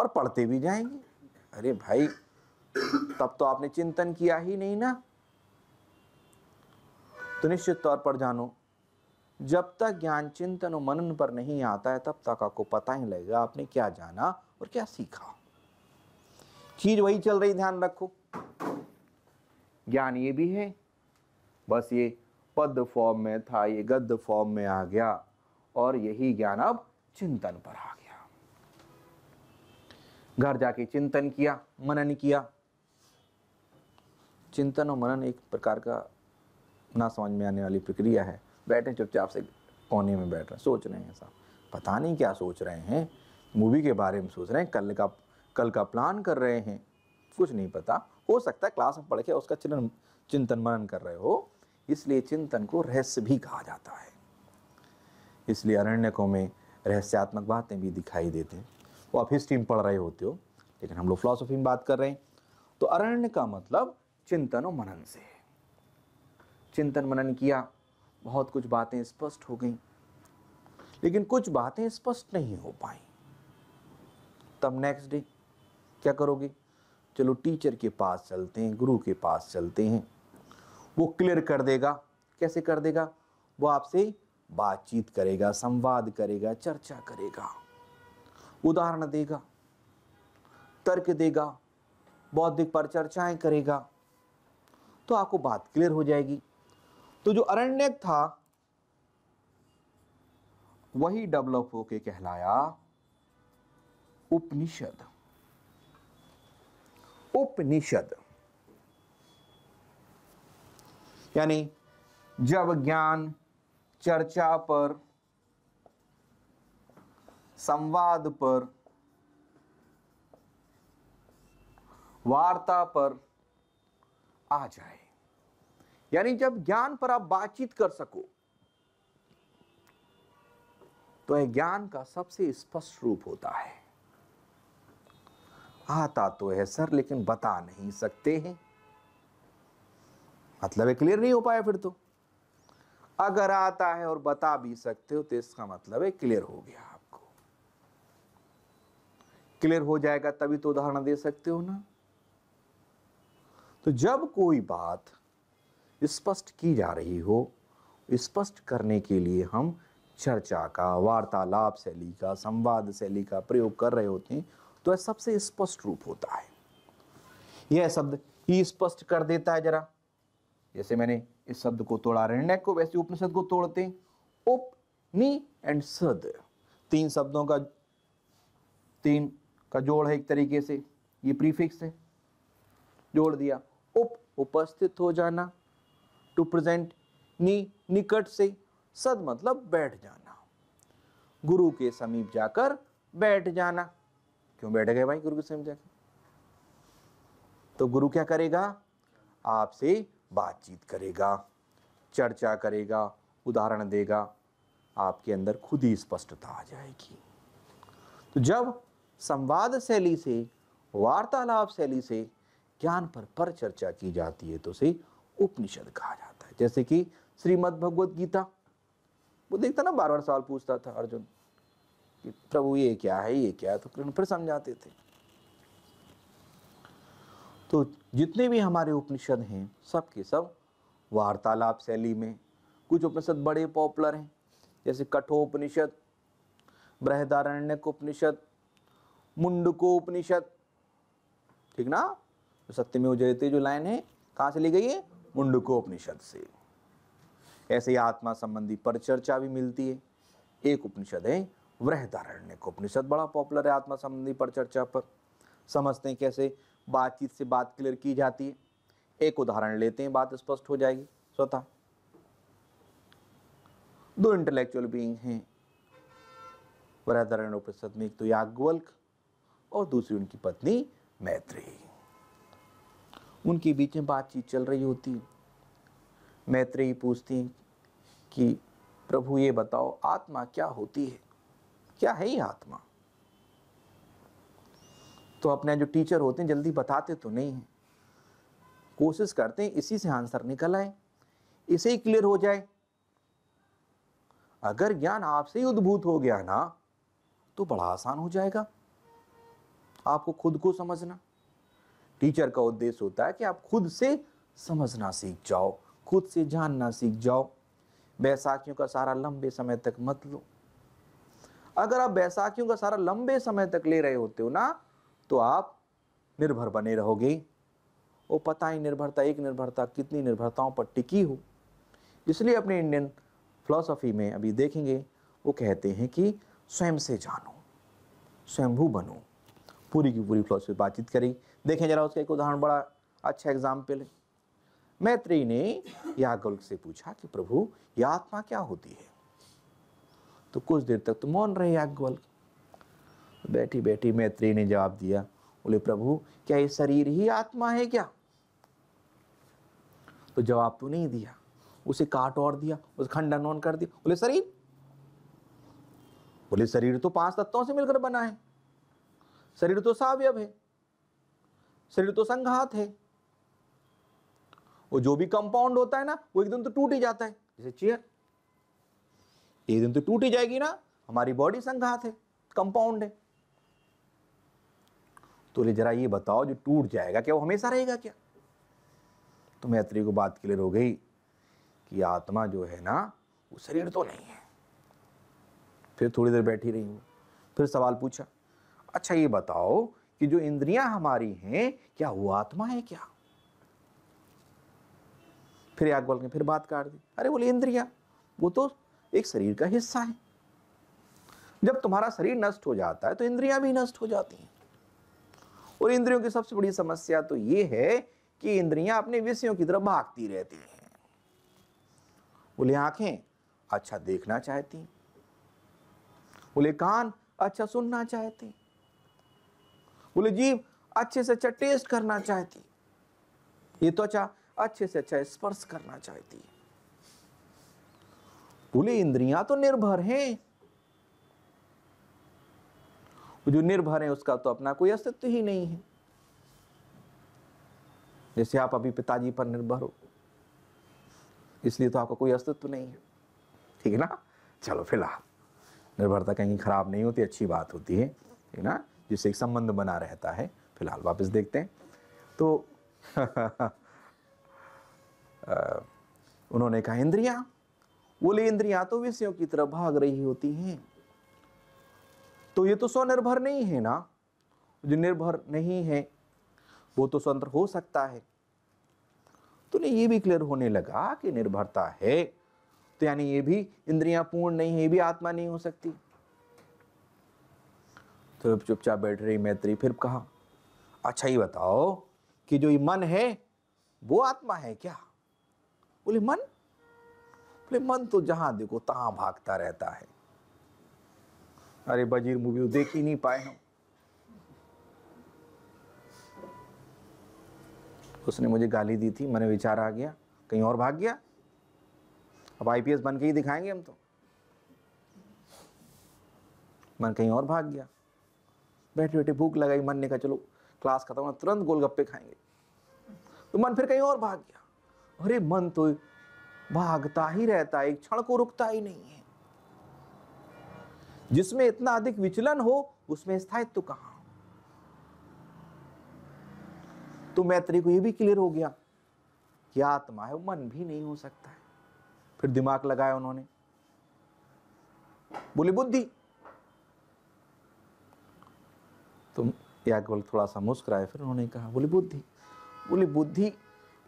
और पढ़ते भी जाएंगे अरे भाई तब तो आपने चिंतन किया ही नहीं ना तो निश्चित तौर पर जानो जब तक ज्ञान चिंतन और मनन पर नहीं आता है तब तक आपको पता ही लगेगा आपने क्या जाना और क्या सीखा चीज वही चल रही ध्यान रखो ज्ञान ये भी है बस ये पद फॉर्म में था ये गद्द फॉर्म में आ गया और यही ज्ञान अब चिंतन पर आ घर जाके चिंतन किया मनन किया चिंतन और मनन एक प्रकार का ना समझ में आने वाली प्रक्रिया है बैठे चुपचाप से कोने में बैठ रहे हैं सोच रहे हैं साहब पता नहीं क्या सोच रहे हैं मूवी के बारे में सोच रहे हैं कल का कल का प्लान कर रहे हैं कुछ नहीं पता हो सकता है क्लास में पढ़ के उसका चिंतन चिंतन मनन कर रहे हो इसलिए चिंतन को रहस्य भी कहा जाता है इसलिए अरण्यकों में रहस्यात्मक बातें भी दिखाई देते हैं वो आप हिस्ट्री में पढ़ रहे होते हो लेकिन हम लोग फिलोसफी में बात कर रहे हैं तो अरण्य का मतलब चिंतन और मनन से चिंतन मनन किया बहुत कुछ बातें स्पष्ट हो गई लेकिन कुछ बातें स्पष्ट नहीं हो पाई तब नेक्स्ट डे क्या करोगे चलो टीचर के पास चलते हैं गुरु के पास चलते हैं वो क्लियर कर देगा कैसे कर देगा वो आपसे बातचीत करेगा संवाद करेगा चर्चा करेगा उदाहरण देगा तर्क देगा बौद्धिक परिचर्चाएं करेगा तो आपको बात क्लियर हो जाएगी तो जो अरण्य था वही डेवलप होके कहलाया उपनिषद उपनिषद यानी जब ज्ञान चर्चा पर संवाद पर वार्ता पर आ जाए यानी जब ज्ञान पर आप बातचीत कर सको तो यह ज्ञान का सबसे स्पष्ट रूप होता है आता तो है सर लेकिन बता नहीं सकते हैं मतलब है क्लियर नहीं हो पाया फिर तो अगर आता है और बता भी सकते हो तो इसका मतलब है क्लियर हो गया क्लियर हो जाएगा तभी तो उदाहरण दे सकते हो ना तो जब कोई बात स्पष्ट की जा रही हो स्पष्ट करने के लिए हम चर्चा का वार्तालाप शैली का संवाद शैली का प्रयोग कर रहे होते हैं तो यह सबसे स्पष्ट रूप होता है यह शब्द ही स्पष्ट कर देता है जरा जैसे मैंने इस शब्द को तोड़ा रहने को वैसे उपनिषद को तोड़ते हैं उप नी एंड सद तीन शब्दों का तीन का जोड़ है एक तरीके से ये प्रीफिक्स है जोड़ दिया उप उपस्थित हो जाना टू प्रेजेंट नी निकट से सद मतलब बैठ जाना गुरु के समीप जाकर बैठ जाना क्यों बैठ गए भाई गुरु के समीप जाकर तो गुरु क्या करेगा आपसे बातचीत करेगा चर्चा करेगा उदाहरण देगा आपके अंदर खुद ही स्पष्टता आ जाएगी तो जब संवाद शैली से वार्तालाप शैली से ज्ञान पर पर चर्चा की जाती है तो उसे उपनिषद कहा जाता है जैसे कि श्रीमद् भगवत गीता वो देखता ना बार बार सवाल पूछता था अर्जुन कि प्रभु ये क्या है ये क्या है तो कृष्ण फिर समझाते थे तो जितने भी हमारे उपनिषद हैं सब के सब वार्तालाप शैली में कुछ उपनिषद बड़े पॉपुलर हैं जैसे कठोपनिषद बृहदारण्यक उपनिषद मुंडको उपनिषद ठीक ना तो सत्य में उजरती जो लाइन है कहां से ली गई है मुंडको उपनिषद से ऐसे ही आत्मा संबंधी परिचर्चा भी मिलती है एक उपनिषद है वृहदारण्य उपनिषद बड़ा पॉपुलर है आत्मा संबंधी परिचर्चा पर समझते हैं कैसे बातचीत से बात क्लियर की जाती है एक उदाहरण लेते हैं बात स्पष्ट हो जाएगी स्वतः दो इंटेलेक्चुअल बीइंग हैं वृहदारण्य उपनिषद में एक तो याग्वल्क और दूसरी उनकी पत्नी मैत्री उनके बीच में बातचीत चल रही होती है पूछती कि प्रभु ये बताओ आत्मा क्या होती है क्या है ये आत्मा तो अपने जो टीचर होते हैं जल्दी बताते तो नहीं है कोशिश करते हैं इसी से आंसर निकल आए इसे ही क्लियर हो जाए अगर ज्ञान आपसे ही उद्भूत हो गया ना तो बड़ा आसान हो जाएगा आपको खुद को समझना टीचर का उद्देश्य होता है कि आप खुद से समझना सीख जाओ खुद से जानना सीख जाओ बैसाखियों का सारा लंबे समय तक मत लो अगर आप बैसाखियों का सारा लंबे समय तक ले रहे होते हो ना तो आप निर्भर बने रहोगे वो पता ही निर्भरता एक निर्भरता कितनी निर्भरताओं पर टिकी हो इसलिए अपने इंडियन फिलोसफी में अभी देखेंगे वो कहते हैं कि स्वयं से जानो स्वयंभू बनो पूरी की पूरी फिलोसफी बातचीत करी देखें जरा उसका एक उदाहरण बड़ा अच्छा एग्जाम्पल है मैत्री ने यागल्क से पूछा कि प्रभु यह आत्मा क्या होती है तो कुछ देर तक तो मौन रहे यागल्क बैठी बैठी मैत्री ने जवाब दिया बोले प्रभु क्या ये शरीर ही आत्मा है क्या तो जवाब तो नहीं दिया उसे काट और दिया उस खंडन कर दिया बोले शरीर बोले शरीर तो पांच तत्वों से मिलकर बना है शरीर तो सावय है शरीर तो संघात है और जो भी कंपाउंड होता है ना वो एक दिन तो टूट ही जाता है जैसे चेयर एक दिन तो टूट ही जाएगी ना हमारी बॉडी संघात है कंपाउंड है तो ले जरा ये बताओ जो टूट जाएगा क्या वो हमेशा रहेगा क्या तो मैत्री को बात क्लियर हो गई कि आत्मा जो है ना वो शरीर तो नहीं है फिर थोड़ी देर बैठी रही वो फिर सवाल पूछा अच्छा ये बताओ कि जो इंद्रियां हमारी हैं क्या वो आत्मा है क्या फिर याग्वल ने फिर बात काट दी अरे बोले इंद्रिया वो तो एक शरीर का हिस्सा है जब तुम्हारा शरीर नष्ट हो जाता है तो इंद्रियां भी नष्ट हो जाती हैं और इंद्रियों की सबसे बड़ी समस्या तो ये है कि इंद्रियां अपने विषयों की तरफ भागती रहती हैं बोले आंखें अच्छा देखना चाहती बोले कान अच्छा सुनना चाहती बोले जीव अच्छे से अच्छा टेस्ट करना चाहती ये त्वचा तो अच्छा अच्छे से अच्छा स्पर्श करना चाहती बोले इंद्रियां तो निर्भर हैं जो निर्भर है उसका तो अपना कोई अस्तित्व ही नहीं है जैसे आप अभी पिताजी पर निर्भर हो इसलिए तो आपका कोई अस्तित्व नहीं है ठीक है ना चलो फिलहाल निर्भरता कहीं खराब नहीं होती अच्छी बात होती है ठीक ना जिससे एक संबंध बना रहता है फिलहाल वापस देखते हैं तो उन्होंने कहा इंद्रिया बोले इंद्रिया तो विषयों की तरफ भाग रही होती हैं तो ये तो स्वनिर्भर नहीं है ना जो निर्भर नहीं है वो तो स्वतंत्र हो सकता है तो नहीं ये भी क्लियर होने लगा कि निर्भरता है तो यानी ये भी इंद्रियां पूर्ण नहीं है ये भी आत्मा नहीं हो सकती तो चुपचाप बैठ रही मैत्री फिर कहा अच्छा ये बताओ कि जो ये मन है वो आत्मा है क्या बोले मन बोले मन तो जहां देखो तहां भागता रहता है अरे बजीर मूवी तो देख ही नहीं पाए हम उसने मुझे गाली दी थी मैंने विचार आ गया कहीं और भाग गया अब आईपीएस बन के ही दिखाएंगे हम तो मन कहीं और भाग गया बैठे बैठे भूख लगाई मन ने कहा चलो क्लास खत्म हुआ तुरंत गोलगप्पे खाएंगे तो मन फिर कहीं और भाग गया अरे मन तो भागता ही रहता है एक क्षण को रुकता ही नहीं है जिसमें इतना अधिक विचलन हो उसमें स्थायित्व कहां तो मैत्री को यह भी क्लियर हो गया कि आत्मा है मन भी नहीं हो सकता है फिर दिमाग लगाया उन्होंने बोले बुद्धि तो याज्ञवल्क थोड़ा सा मुस्कुराए फिर उन्होंने कहा बोली बुद्धि बोली बुद्धि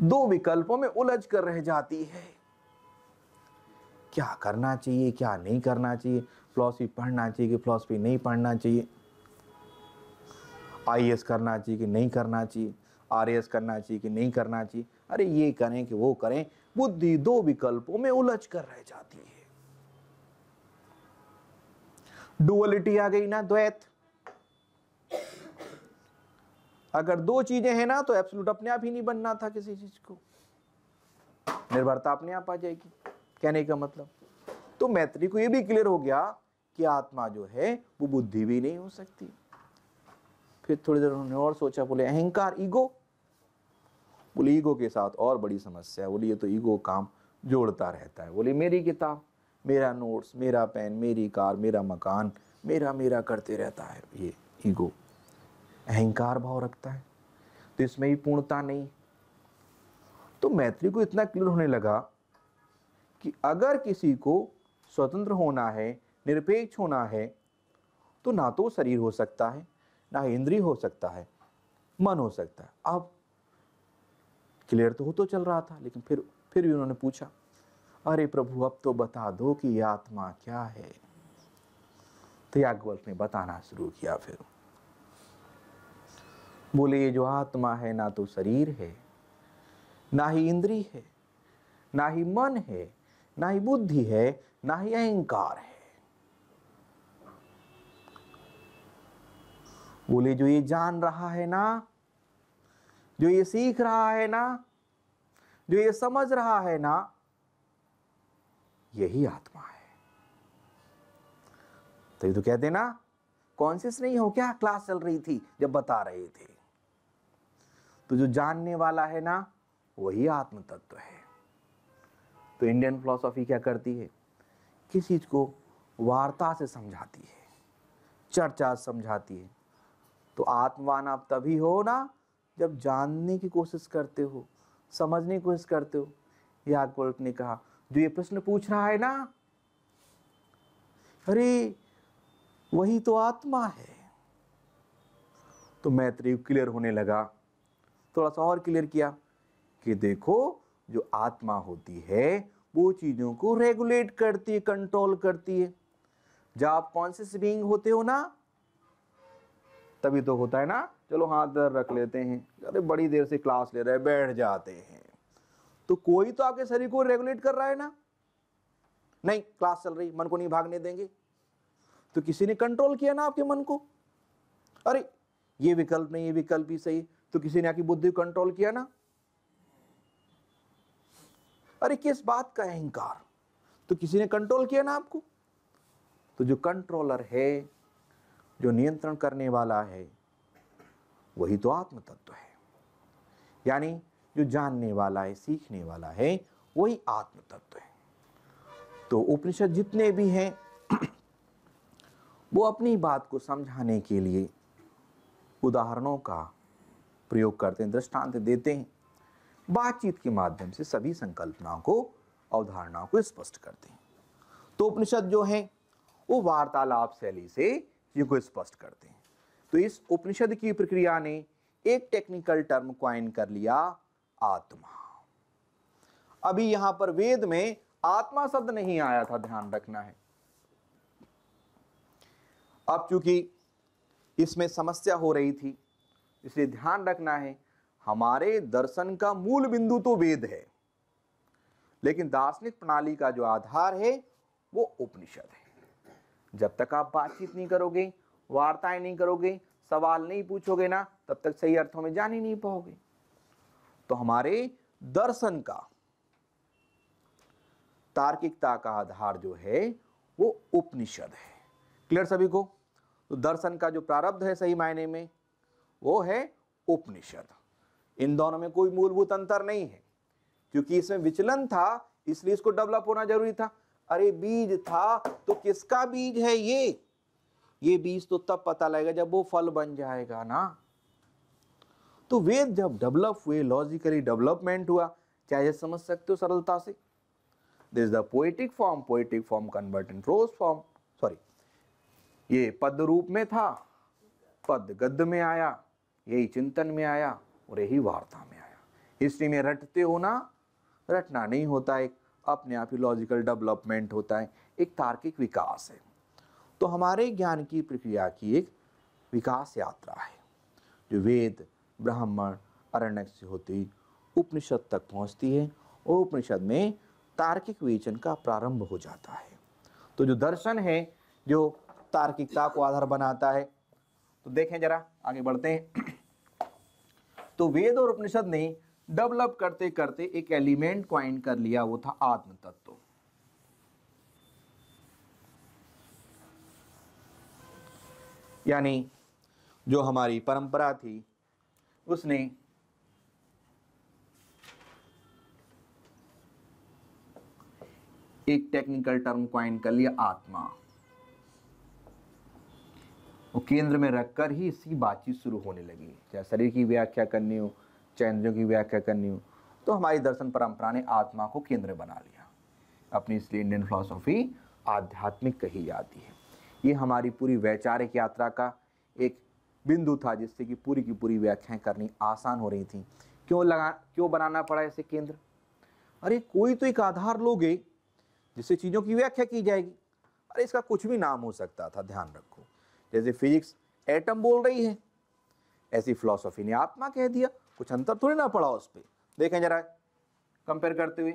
दो विकल्पों में उलझ कर रह जाती है क्या करना चाहिए क्या नहीं करना चाहिए फिलोसफी पढ़ना चाहिए कि फिलोसफी नहीं पढ़ना चाहिए आई करना चाहिए कि नहीं करना चाहिए आर करना चाहिए कि नहीं करना चाहिए अरे ये करें कि वो करें बुद्धि दो विकल्पों में उलझ कर रह जाती है डुअलिटी आ गई ना द्वैत अगर दो चीजें हैं ना तो एब्सोलूट अपने आप ही नहीं बनना था किसी चीज को निर्भरता अपने आप आ जाएगी कहने का मतलब तो मैत्री को यह भी क्लियर हो गया कि आत्मा जो है वो बुद्धि भी नहीं हो सकती फिर थोड़ी देर उन्होंने और सोचा बोले अहंकार ईगो बोले ईगो के साथ और बड़ी समस्या है बोले ये तो ईगो काम जोड़ता रहता है बोले मेरी किताब मेरा नोट्स मेरा पेन मेरी कार मेरा मकान मेरा मेरा करते रहता है ये ईगो अहंकार भाव रखता है तो इसमें भी पूर्णता नहीं तो मैत्री को इतना क्लियर होने लगा कि अगर किसी को स्वतंत्र होना है निरपेक्ष होना है तो ना तो शरीर हो सकता है ना इंद्रिय हो सकता है मन हो सकता है अब क्लियर तो हो तो चल रहा था लेकिन फिर फिर भी उन्होंने पूछा अरे प्रभु अब तो बता दो कि आत्मा क्या है तो याग्वल्क ने बताना शुरू किया फिर बोले ये जो आत्मा है ना तो शरीर है ना ही इंद्री है ना ही मन है ना ही बुद्धि है ना ही अहंकार है बोले जो ये जान रहा है ना जो ये सीख रहा है ना जो ये समझ रहा है ना यही आत्मा है तभी तो, तो कहते ना कॉन्शियस नहीं हो क्या क्लास चल रही थी जब बता रहे थे तो जो जानने वाला है ना वही आत्म तत्व है तो इंडियन फिलोसॉफी क्या करती है किस चीज़ को वार्ता से समझाती है चर्चा समझाती है तो आत्मवान आप तभी हो ना जब जानने की कोशिश करते हो समझने की कोशिश करते हो याज्ञवल्क ने कहा जो ये प्रश्न पूछ रहा है ना अरे वही तो आत्मा है तो मैत्री क्लियर होने लगा थोड़ा सा और क्लियर किया कि देखो जो आत्मा होती है वो चीज़ों को रेगुलेट करती है कंट्रोल करती है जब आप कॉन्सियस बींग होते हो ना तभी तो होता है ना चलो हाथ दर रख लेते हैं अरे बड़ी देर से क्लास ले रहे बैठ जाते हैं तो कोई तो आपके शरीर को रेगुलेट कर रहा है ना नहीं क्लास चल रही मन को नहीं भागने देंगे तो किसी ने कंट्रोल किया ना आपके मन को अरे ये विकल्प नहीं ये विकल्प ही सही तो किसी ने आपकी बुद्धि कंट्रोल किया ना अरे किस बात का अहंकार तो किसी ने कंट्रोल किया ना आपको तो जो कंट्रोलर है जो नियंत्रण करने वाला है वही तो आत्म तत्व है यानी जो जानने वाला है सीखने वाला है वही आत्म तत्व है तो उपनिषद जितने भी हैं वो अपनी बात को समझाने के लिए उदाहरणों का प्रयोग करते हैं दृष्टांत देते हैं बातचीत के माध्यम से सभी संकल्पनाओं को अवधारणाओं को स्पष्ट करते हैं तो उपनिषद जो है वो वार्तालाप शैली से ये को स्पष्ट करते हैं तो इस उपनिषद की प्रक्रिया ने एक टेक्निकल टर्म क्वाइन कर लिया आत्मा अभी यहां पर वेद में आत्मा शब्द नहीं आया था ध्यान रखना है अब चूंकि इसमें समस्या हो रही थी इसलिए ध्यान रखना है हमारे दर्शन का मूल बिंदु तो वेद है लेकिन दार्शनिक प्रणाली का जो आधार है वो उपनिषद है जब तक आप बातचीत नहीं करोगे वार्ताएं नहीं करोगे सवाल नहीं पूछोगे ना तब तक सही अर्थों में जान ही नहीं पाओगे तो हमारे दर्शन का तार्किकता का आधार जो है वो उपनिषद है क्लियर सभी को तो दर्शन का जो प्रारब्ध है सही मायने में वो है उपनिषद इन दोनों में कोई मूलभूत अंतर नहीं है क्योंकि इसमें विचलन था इसलिए इसको डेवलप होना जरूरी था अरे बीज था तो किसका बीज है ये ये बीज तो तब पता लगेगा जब वो फल बन जाएगा ना तो वेद जब डेवलप हुए लॉजिकली डेवलपमेंट हुआ क्या यह समझ सकते हो सरलता से this the poetic form poetic form convert in prose form sorry ये पद रूप में था पद गद्य में आया यही चिंतन में आया और यही वार्ता में आया हिस्ट्री में रटते होना रटना नहीं होता एक अपने आप ही लॉजिकल डेवलपमेंट होता है एक तार्किक विकास है तो हमारे ज्ञान की प्रक्रिया की एक विकास यात्रा है जो वेद ब्राह्मण अरण्य से होती उपनिषद तक पहुंचती है और उपनिषद में तार्किक विवेचन का प्रारंभ हो जाता है तो जो दर्शन है जो तार्किकता को आधार बनाता है तो देखें जरा आगे बढ़ते हैं तो वेद और उपनिषद ने डेवलप करते करते एक एलिमेंट क्वाइन कर लिया वो था आत्म तत्व यानी जो हमारी परंपरा थी उसने एक टेक्निकल टर्म क्वाइन कर लिया आत्मा वो केंद्र में रखकर ही इसकी बातचीत शुरू होने लगी चाहे शरीर की व्याख्या करनी हो चाहे इंद्रियों की व्याख्या करनी हो तो हमारी दर्शन परंपरा ने आत्मा को केंद्र बना लिया अपनी इसलिए इंडियन फिलोसॉफी आध्यात्मिक कही जाती है ये हमारी पूरी वैचारिक यात्रा का एक बिंदु था जिससे कि पूरी की पूरी व्याख्याएं करनी आसान हो रही थी क्यों लगा क्यों बनाना पड़ा ऐसे केंद्र अरे कोई तो एक आधार लोगे जिससे चीज़ों की व्याख्या की जाएगी अरे इसका कुछ भी नाम हो सकता था ध्यान रखो जैसे फिजिक्स एटम बोल रही है ऐसी फिलोसफी ने आत्मा कह दिया कुछ अंतर थोड़ी ना पड़ा उस पर देखें जरा कंपेयर करते हुए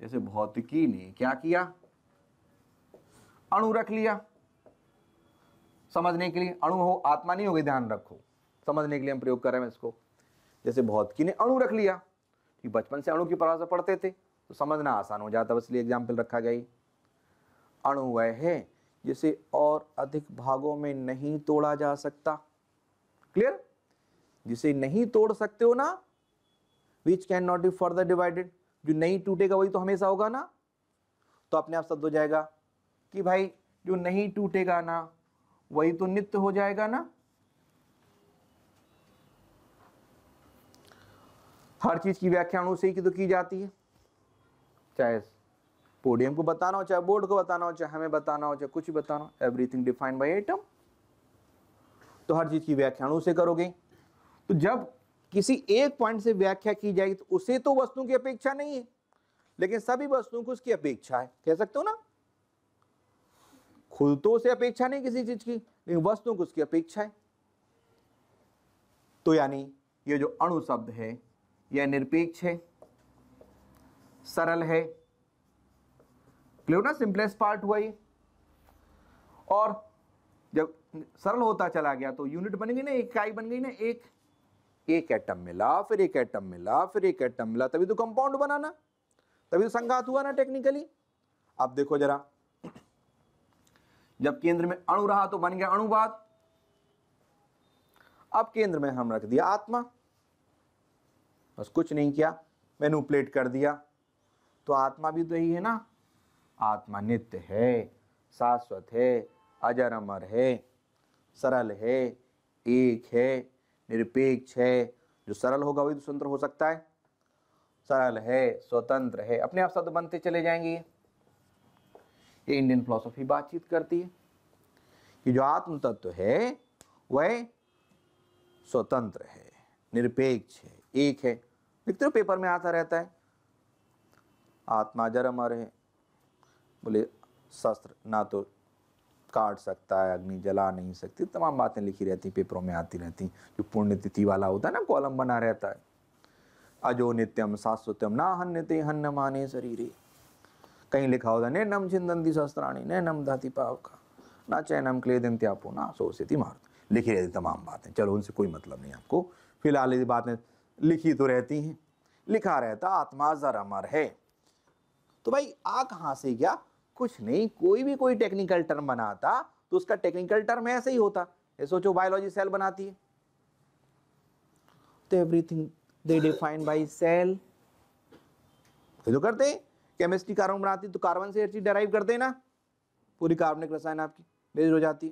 जैसे भौतिकी ने क्या किया अणु रख लिया समझने के लिए अणु हो आत्मा नहीं होगी ध्यान रखो समझने के लिए हम प्रयोग कर रहे हैं इसको जैसे भौतिकी ने अणु रख लिया कि बचपन से अणु की परिभाषा पढ़ते थे तो समझना आसान हो जाता बस इसलिए एग्जाम्पल रखा गया अणु वह है जिसे और अधिक भागों में नहीं तोड़ा जा सकता क्लियर जिसे नहीं तोड़ सकते हो ना which can not be further divided जो नहीं टूटेगा वही तो हमेशा होगा ना तो अपने आप शब्द हो जाएगा कि भाई जो नहीं टूटेगा ना वही तो नित्य हो जाएगा ना हर चीज की व्याख्या उसे की तो की जाती है चाहे पोडियम को बताना हो चाहे बोर्ड को बताना हो चाहे हमें बताना हो चाहे कुछ बताना हो एवरीथिंग डिफाइन बाई आइटम तो हर चीज़ की व्याख्या उसे करोगे तो जब किसी एक पॉइंट से व्याख्या की जाएगी तो उसे तो वस्तुओं की अपेक्षा नहीं है लेकिन सभी वस्तुओं को उसकी अपेक्षा है कह सकते हो ना खुद तो उसे अपेक्षा नहीं किसी चीज की लेकिन वस्तुओं को उसकी अपेक्षा है तो यानी ये जो अणु शब्द है यह निरपेक्ष है सरल है क्लियर ना सिंपलेस्ट पार्ट हुआ ये और जब सरल होता चला गया तो यूनिट बन गई ना एक इकाई बन गई ना एक एक एटम मिला फिर एक एटम मिला फिर एक एटम मिला तभी तो कंपाउंड बनाना तभी तो संघात हुआ ना टेक्निकली अब देखो जरा जब केंद्र में अणु रहा तो बन गया अणुवाद अब केंद्र में हम रख दिया आत्मा बस कुछ नहीं किया मैंने मैनूप्लेट कर दिया तो आत्मा भी तो यही है ना आत्मा नित्य है शाश्वत है अजर अमर है सरल है एक है निरपेक्ष है जो सरल होगा वही तो स्वतंत्र हो सकता है सरल है स्वतंत्र है अपने आप शब्द तो बनते चले जाएंगे ये इंडियन फिलोसॉफी बातचीत करती है कि जो आत्म तत्व है वह स्वतंत्र है निरपेक्ष है एक है लिखते पेपर में आता रहता है आत्मा जर अमर है बोले शस्त्र ना तो काट सकता है अग्नि जला नहीं सकती तमाम बातें लिखी रहती पेपरों में आती रहती जो पुण्यतिथि वाला होता है ना कॉलम बना रहता है अजो नित्यम शाश्वतम ना ते हन्य माने शरीर कहीं लिखा होता ने नम छिंदी शस्त्राणी ने नम धाति पाव का ना नम क्ले दिन त्यापो ना सोचती मारुत लिखी रहती तमाम बातें चलो उनसे कोई मतलब नहीं आपको फिलहाल ये बातें लिखी तो रहती हैं लिखा रहता आत्मा जर अमर है तो भाई आ कहाँ से गया कुछ नहीं कोई भी कोई टेक्निकल टर्म बनाता तो उसका टेक्निकल टर्म ऐसे ही होता ये सोचो बायोलॉजी सेल बनाती है तो everything they define by cell ये तो करते हैं केमिस्ट्री कार्बन बनाती तो कार्बन से हर चीज डराइव करते हैं ना पूरी कार्बनिक रसायन आपकी डेज हो जाती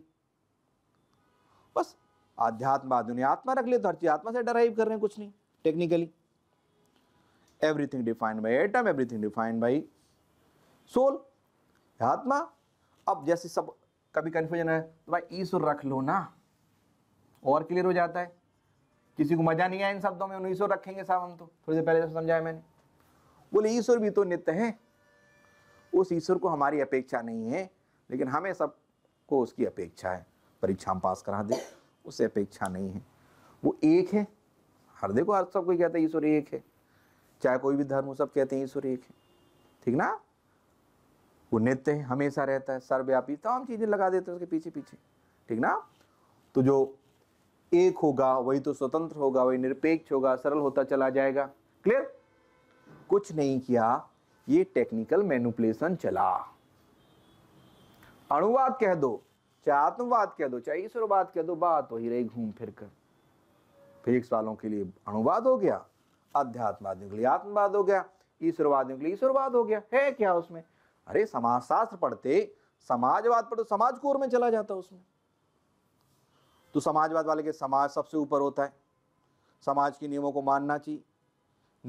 बस आध्यात्म आधुनिक आत्मा रख ले तो हर चीज आत्मा से डराइव कर रहे हैं कुछ नहीं technically everything defined by atom everything defined by soul आत्मा अब जैसे सब कभी कन्फ्यूजन है तो भाई ईश्वर रख लो ना और क्लियर हो जाता है किसी को मजा नहीं आया इन शब्दों में ईश्वर रखेंगे साहब हम तो थोड़ी देर पहले जैसे तो समझाया मैंने बोले ईश्वर भी तो नित्य है उस ईश्वर को हमारी अपेक्षा नहीं है लेकिन हमें सबको उसकी अपेक्षा है परीक्षा हम पास करा दे उससे अपेक्षा नहीं है वो एक है हर देखो हर सब कोई कहता है ईश्वर एक है चाहे कोई भी धर्म हो सब कहते हैं ईश्वर एक है ठीक ना वो नित्य है हमेशा रहता है सर्वव्यापी तमाम चीज़ें लगा देते हैं उसके पीछे पीछे ठीक ना तो जो एक होगा वही तो स्वतंत्र होगा वही निरपेक्ष होगा सरल होता चला जाएगा क्लियर कुछ नहीं किया ये टेक्निकल मैनुपलेशन चला अणुवाद कह दो चाहे आत्मवाद कह दो चाहे ईश्वरवाद कह दो बात वही रही घूम फिर कर फिजिक्स वालों के लिए अणुवाद हो गया अध्यात्मवादियों के लिए आत्मवाद हो गया ईश्वरवादियों के लिए ईश्वरवाद हो गया है क्या उसमें अरे समाजशास्त्र पढ़ते समाजवाद पढ़ो समाज कोर में चला जाता उसमें तो समाजवाद वाले के समाज सबसे ऊपर होता है समाज के नियमों को मानना चाहिए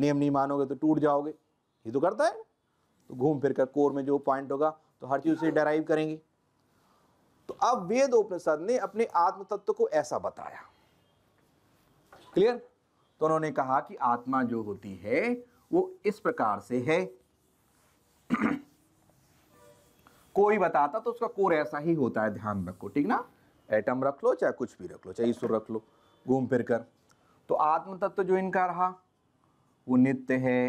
नियम नहीं मानोगे तो टूट जाओगे ये तो करता है तो घूम फिर कर कोर में जो पॉइंट होगा तो हर चीज़ से डराइव करेंगे तो अब वेद उपनिषद ने अपने आत्म तत्व को ऐसा बताया क्लियर तो उन्होंने कहा कि आत्मा जो होती है वो इस प्रकार से है कोई बताता तो उसका कोर ऐसा ही होता है ध्यान रखो ठीक ना एटम रख लो चाहे कुछ भी रख लो चाहे ईश्वर रख लो घूम फिर कर तो आत्म तत्व जो इनका रहा वो नित्य है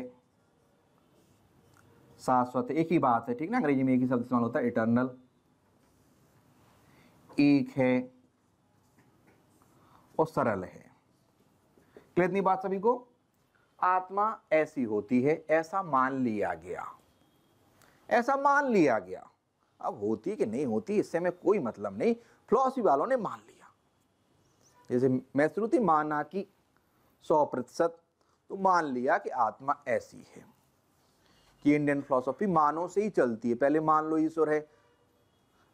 शाश्वत एक ही बात है ठीक ना अंग्रेजी में एक ही शब्द इस्तेमाल होता है इटर्नल एक है और सरल है क्लियर इतनी बात सभी को आत्मा ऐसी होती है ऐसा मान लिया गया ऐसा मान लिया गया अब होती कि नहीं होती इससे हमें कोई मतलब नहीं फिलोसफी वालों ने मान लिया जैसे मैश्रुति माना कि सौ प्रतिशत तो मान लिया कि आत्मा ऐसी है कि इंडियन फिलोसफी मानो से ही चलती है पहले मान लो ईश्वर है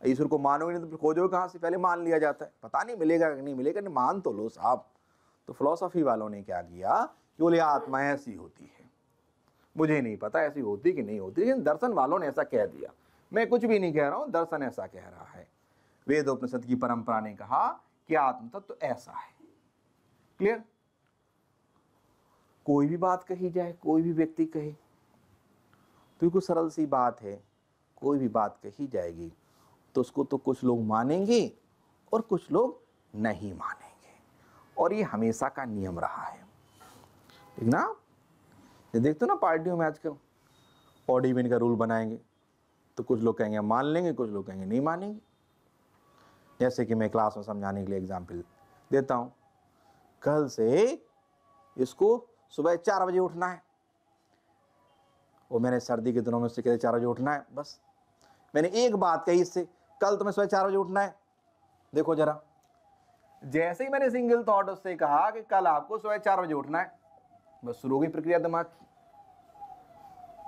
ईश्वर को मानोगे नहीं तो खोजो खोजोगे कहाँ से पहले मान लिया जाता है पता नहीं मिलेगा कि नहीं मिलेगा नहीं मान तो लो साहब तो फिलोसफी वालों ने क्या किया कि बोले आत्मा ऐसी होती है मुझे नहीं पता ऐसी होती कि नहीं होती लेकिन दर्शन वालों ने ऐसा कह दिया मैं कुछ भी नहीं कह रहा हूं दर्शन ऐसा कह रहा है वेदोपनिषद की परंपरा ने कहा कि आत्म तत्व तो ऐसा है क्लियर कोई भी बात कही जाए कोई भी व्यक्ति कहे बिल्कुल तो सरल सी बात है कोई भी बात कही जाएगी तो उसको तो कुछ लोग मानेंगे और कुछ लोग नहीं मानेंगे और ये हमेशा का नियम रहा है ठीक ना ये देखते हो ना पार्टियों में आजकल ऑड इवन का रूल बनाएंगे तो कुछ लोग कहेंगे मान लेंगे कुछ लोग कहेंगे नहीं मानेंगे जैसे कि मैं क्लास में समझाने के लिए एग्जाम्पल देता हूँ कल से इसको सुबह चार बजे उठना है वो मैंने सर्दी के दिनों में उससे कहते चार बजे उठना है बस मैंने एक बात कही इससे कल तुम्हें तो सुबह चार बजे उठना है देखो जरा जैसे ही मैंने सिंगल थॉट उससे कहा कि कल आपको सुबह चार बजे उठना है बस शुरू होगी प्रक्रिया दिमाग की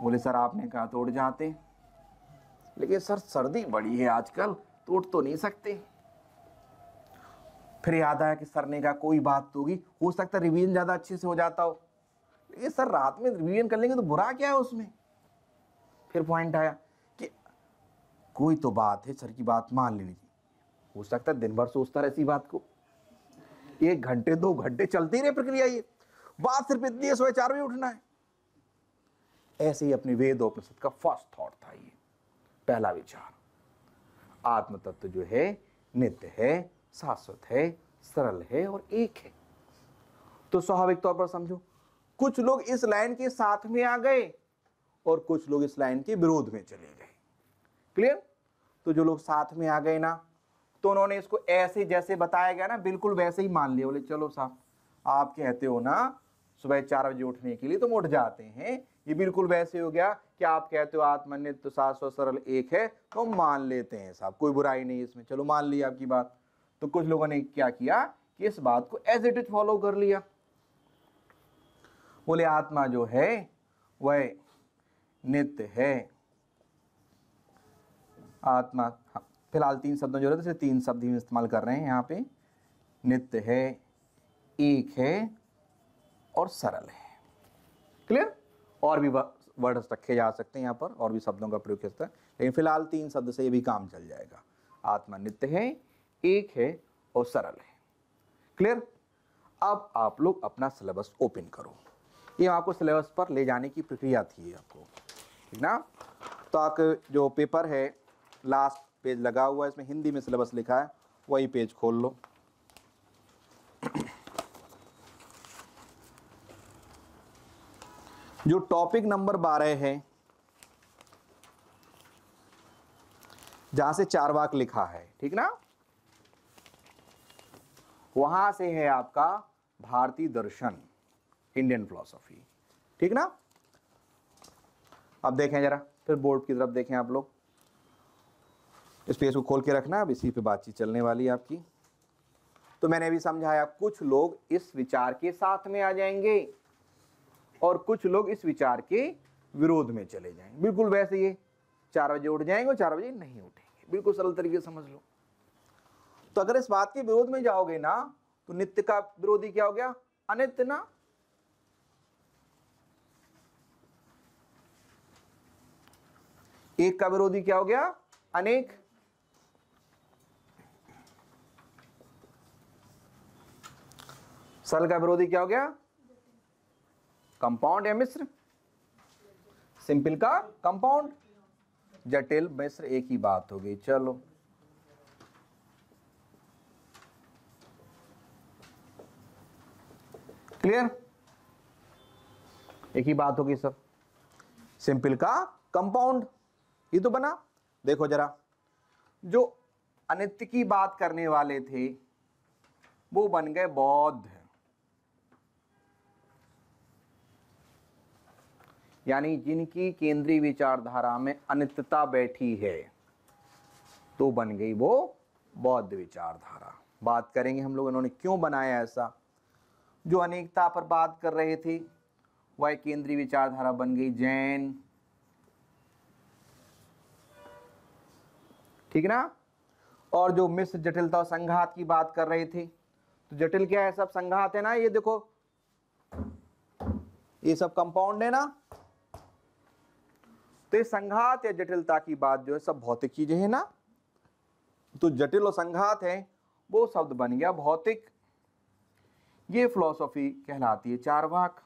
बोले सर आपने कहा तो उठ जाते हैं लेकिन सर सर्दी बड़ी है आजकल तो उठ तो नहीं सकते फिर याद आया कि सर ने कहा कोई बात तो होगी हो सकता है रिवीजन ज़्यादा अच्छे से हो जाता हो लेकिन सर रात में रिवीजन कर लेंगे तो बुरा क्या है उसमें फिर पॉइंट आया कि कोई तो बात है सर की बात मान लेनी चाहिए हो सकता है दिन भर सोचता रहे बात को एक घंटे दो घंटे चलती रहे प्रक्रिया ये बात सिर्फ इतनी है सुबह चार बजे उठना है ऐसे ही अपने वेद उपनिषद का फर्स्ट थॉट था ये पहला विचार आत्म तत्व जो है नित्य है शाश्वत है सरल है और एक है तो स्वाभाविक तौर पर समझो कुछ लोग इस लाइन के साथ में आ गए और कुछ लोग इस लाइन के विरोध में चले गए क्लियर तो जो लोग साथ में आ गए ना तो उन्होंने इसको ऐसे जैसे बताया गया ना बिल्कुल वैसे ही मान लिया बोले चलो साहब आप कहते हो ना सुबह चार बजे उठने के लिए तो उठ जाते हैं ये बिल्कुल वैसे हो गया कि आप कहते हो आत्मनित तो सात सौ सरल एक है तो मान लेते हैं साहब कोई बुराई नहीं इसमें चलो मान ली आपकी बात तो कुछ लोगों ने क्या किया कि इस बात को एज इट इज फॉलो कर लिया बोले आत्मा जो है वह नित्य है आत्मा हाँ, फिलहाल तीन शब्दों जो रहते तीन शब्द ही इस्तेमाल कर रहे हैं यहाँ पे नित्य है एक है और सरल है क्लियर और भी वर्ड्स रखे जा सकते हैं यहाँ पर और भी शब्दों का प्रयोग किया है लेकिन फिलहाल तीन शब्द से ये भी काम चल जाएगा आत्मा नित्य है एक है और सरल है क्लियर अब आप लोग अपना सिलेबस ओपन करो ये आपको सिलेबस पर ले जाने की प्रक्रिया थी आपको ठीक ना तो आपके जो पेपर है लास्ट पेज लगा हुआ है इसमें हिंदी में सिलेबस लिखा है वही पेज खोल लो जो टॉपिक नंबर बारह है जहां से चार वाक लिखा है ठीक ना वहां से है आपका भारतीय दर्शन इंडियन फिलोसॉफी ठीक ना अब देखें जरा फिर बोर्ड की तरफ देखें आप लोग इस पेज को खोल के रखना अब इसी पे बातचीत चलने वाली है आपकी तो मैंने अभी समझाया कुछ लोग इस विचार के साथ में आ जाएंगे और कुछ लोग इस विचार के विरोध में चले जाएंगे बिल्कुल वैसे ये चार बजे उठ जाएंगे और चार बजे नहीं उठेंगे बिल्कुल सरल तरीके से समझ लो तो अगर इस बात के विरोध में जाओगे ना तो नित्य का विरोधी क्या हो गया अनित्य ना एक का विरोधी क्या हो गया अनेक सल का विरोधी क्या हो गया कंपाउंड या मिश्र सिंपल का कंपाउंड जटिल मिश्र एक ही बात हो गई चलो क्लियर एक ही बात होगी सब सिंपल का कंपाउंड ये तो बना देखो जरा जो अनित्य की बात करने वाले थे वो बन गए बौद्ध यानी जिनकी केंद्रीय विचारधारा में अनित्यता बैठी है तो बन गई वो बौद्ध विचारधारा बात करेंगे हम लोग इन्होंने क्यों बनाया ऐसा जो अनेकता पर बात कर रहे थे वह केंद्रीय विचारधारा बन गई जैन ठीक ना और जो मिस जटिलता संघात की बात कर रहे थे तो जटिल क्या है सब संघात है ना ये देखो ये सब कंपाउंड है ना तो ये संघात या जटिलता की बात जो है सब भौतिक चीजें हैं ना तो जटिल और संघात है वो शब्द बन गया भौतिक ये फिलोसॉफी कहलाती है चारवाक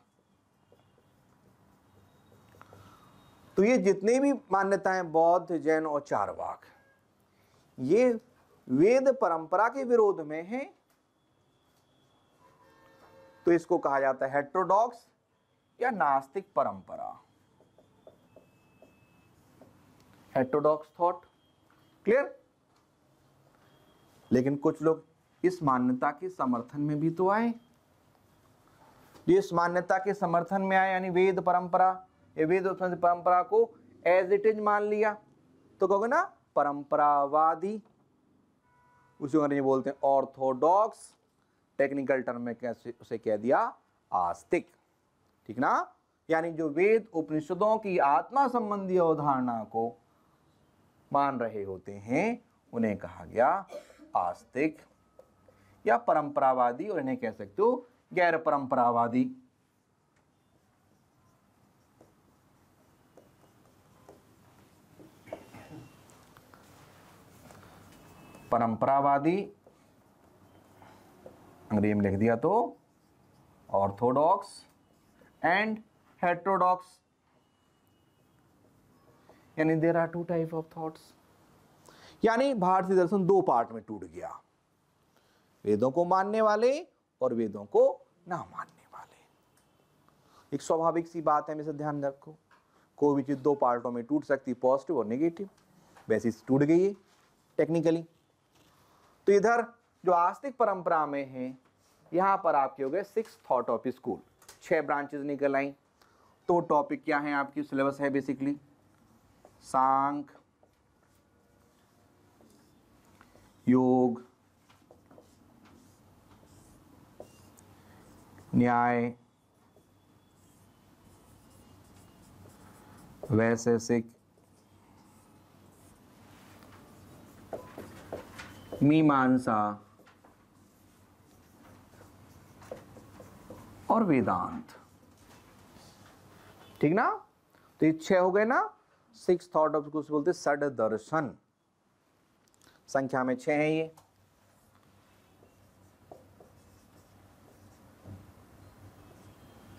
तो ये जितनी भी मान्यताएं बौद्ध जैन और चारवाक ये वेद परंपरा के विरोध में है तो इसको कहा जाता है हेट्रोडॉक्स या नास्तिक परंपरा हेटोडॉक्स थॉट क्लियर लेकिन कुछ लोग इस मान्यता के समर्थन में भी तो आए जो इस मान्यता के समर्थन में आए यानी वेद परंपरा ये वेद परंपरा को एज इट इज मान लिया तो कहोगे ना परंपरावादी उसी अंग्रेजी बोलते हैं ऑर्थोडॉक्स टेक्निकल टर्म में कैसे उसे कह दिया आस्तिक ठीक ना यानी जो वेद उपनिषदों की आत्मा संबंधी अवधारणा को मान रहे होते हैं उन्हें कहा गया आस्तिक या परंपरावादी और इन्हें कह सकते हो गैर परंपरावादी परंपरावादी अंग्रेजी में लिख दिया तो ऑर्थोडॉक्स एंड हेट्रोडॉक्स यानी there are two type of thoughts यानी भारतीय दर्शन दो पार्ट में टूट गया वेदों को मानने वाले और वेदों को ना मानने वाले एक स्वाभाविक सी बात है हमेशा ध्यान रखो कोई भी चीज़ दो पार्टों में टूट सकती पॉजिटिव और नेगेटिव वैसे टूट गई है टेक्निकली तो इधर जो आस्तिक परंपरा में है यहां पर आपके हो गए सिक्स थॉट ऑफ स्कूल छह ब्रांचेस निकल आई तो टॉपिक क्या है आपकी सिलेबस है बेसिकली सांख योग न्याय वैशेषिक मीमांसा और वेदांत ठीक ना तो ये छह हो गए ना सिक्स थॉट ऑफ कुछ बोलते सड दर्शन संख्या में छः हैं ये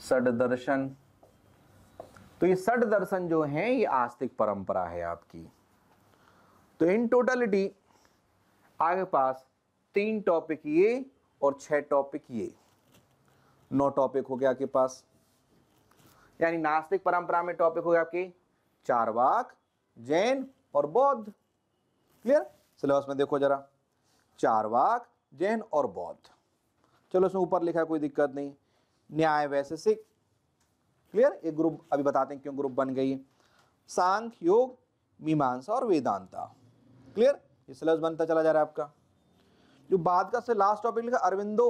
सड दर्शन तो ये सड दर्शन जो है ये आस्तिक परंपरा है आपकी तो इन टोटलिटी आगे पास तीन टॉपिक ये और छह टॉपिक ये नौ टॉपिक हो गया आपके पास यानी नास्तिक परंपरा में टॉपिक हो गया आपके चारवाक जैन और बौद्ध क्लियर सिलेबस में देखो जरा चारवाक जैन और बौद्ध चलो इसमें ऊपर लिखा है कोई दिक्कत नहीं न्याय वैसे सिख क्लियर एक ग्रुप अभी बताते हैं क्यों ग्रुप बन गई सांख्य योग मीमांसा और वेदांता क्लियर ये सिलेबस बनता चला जा रहा है आपका जो बाद का से लास्ट टॉपिक लिखा अरविंदो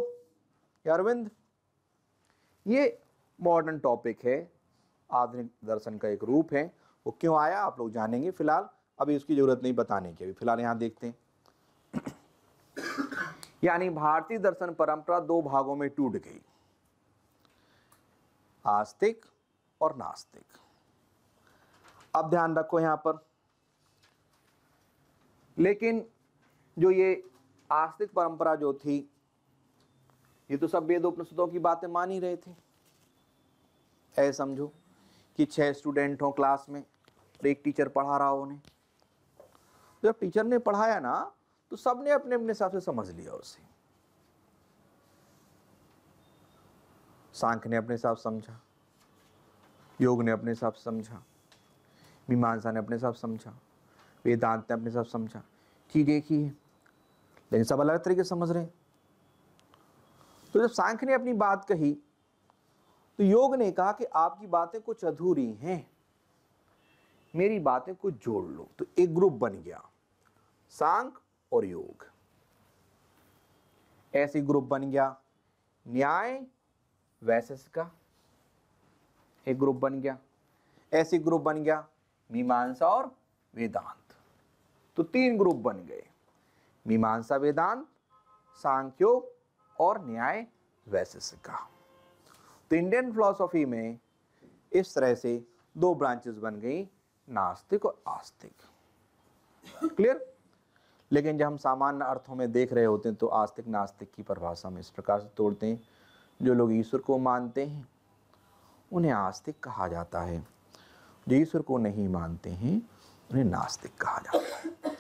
या अरविंद ये मॉडर्न टॉपिक है आधुनिक दर्शन का एक रूप है वो क्यों आया आप लोग जानेंगे फिलहाल अभी उसकी ज़रूरत नहीं बताने की अभी फिलहाल यहाँ देखते हैं यानी भारतीय दर्शन परंपरा दो भागों में टूट गई आस्तिक और नास्तिक अब ध्यान रखो यहां पर लेकिन जो ये आस्तिक परंपरा जो थी ये तो सब वेद उपनिषदों की बातें मान ही रहे थे ऐसे समझो कि छह स्टूडेंट हो क्लास में तो एक टीचर पढ़ा रहा उन्हें जब टीचर ने पढ़ाया ना तो सब ने अपने अपने हिसाब से समझ लिया उसे सांख ने अपने हिसाब समझा योग ने अपने हिसाब समझा मीमांसा ने अपने हिसाब समझा वेदांत ने अपने हिसाब समझा चीज़ एक ही है लेकिन सब अलग तरीके से समझ रहे तो जब सांख ने अपनी बात कही तो योग ने कहा कि आपकी बातें कुछ अधूरी हैं मेरी बातें को जोड़ लो तो एक ग्रुप बन गया सांख और योग ऐसे ग्रुप बन गया न्याय वैसेस का एक ग्रुप बन गया ऐसे ग्रुप बन गया मीमांसा और वेदांत तो तीन ग्रुप बन गए मीमांसा वेदांत सांख्यो और न्याय वैसेस का तो इंडियन फिलोसॉफी में इस तरह से दो ब्रांचेस बन गई नास्तिक और आस्तिक क्लियर लेकिन जब हम सामान्य अर्थों में देख रहे होते हैं तो आस्तिक नास्तिक की परिभाषा में इस प्रकार से तोड़ते हैं जो लोग ईश्वर को मानते हैं उन्हें आस्तिक कहा जाता है जो ईश्वर को नहीं मानते हैं उन्हें नास्तिक कहा जाता है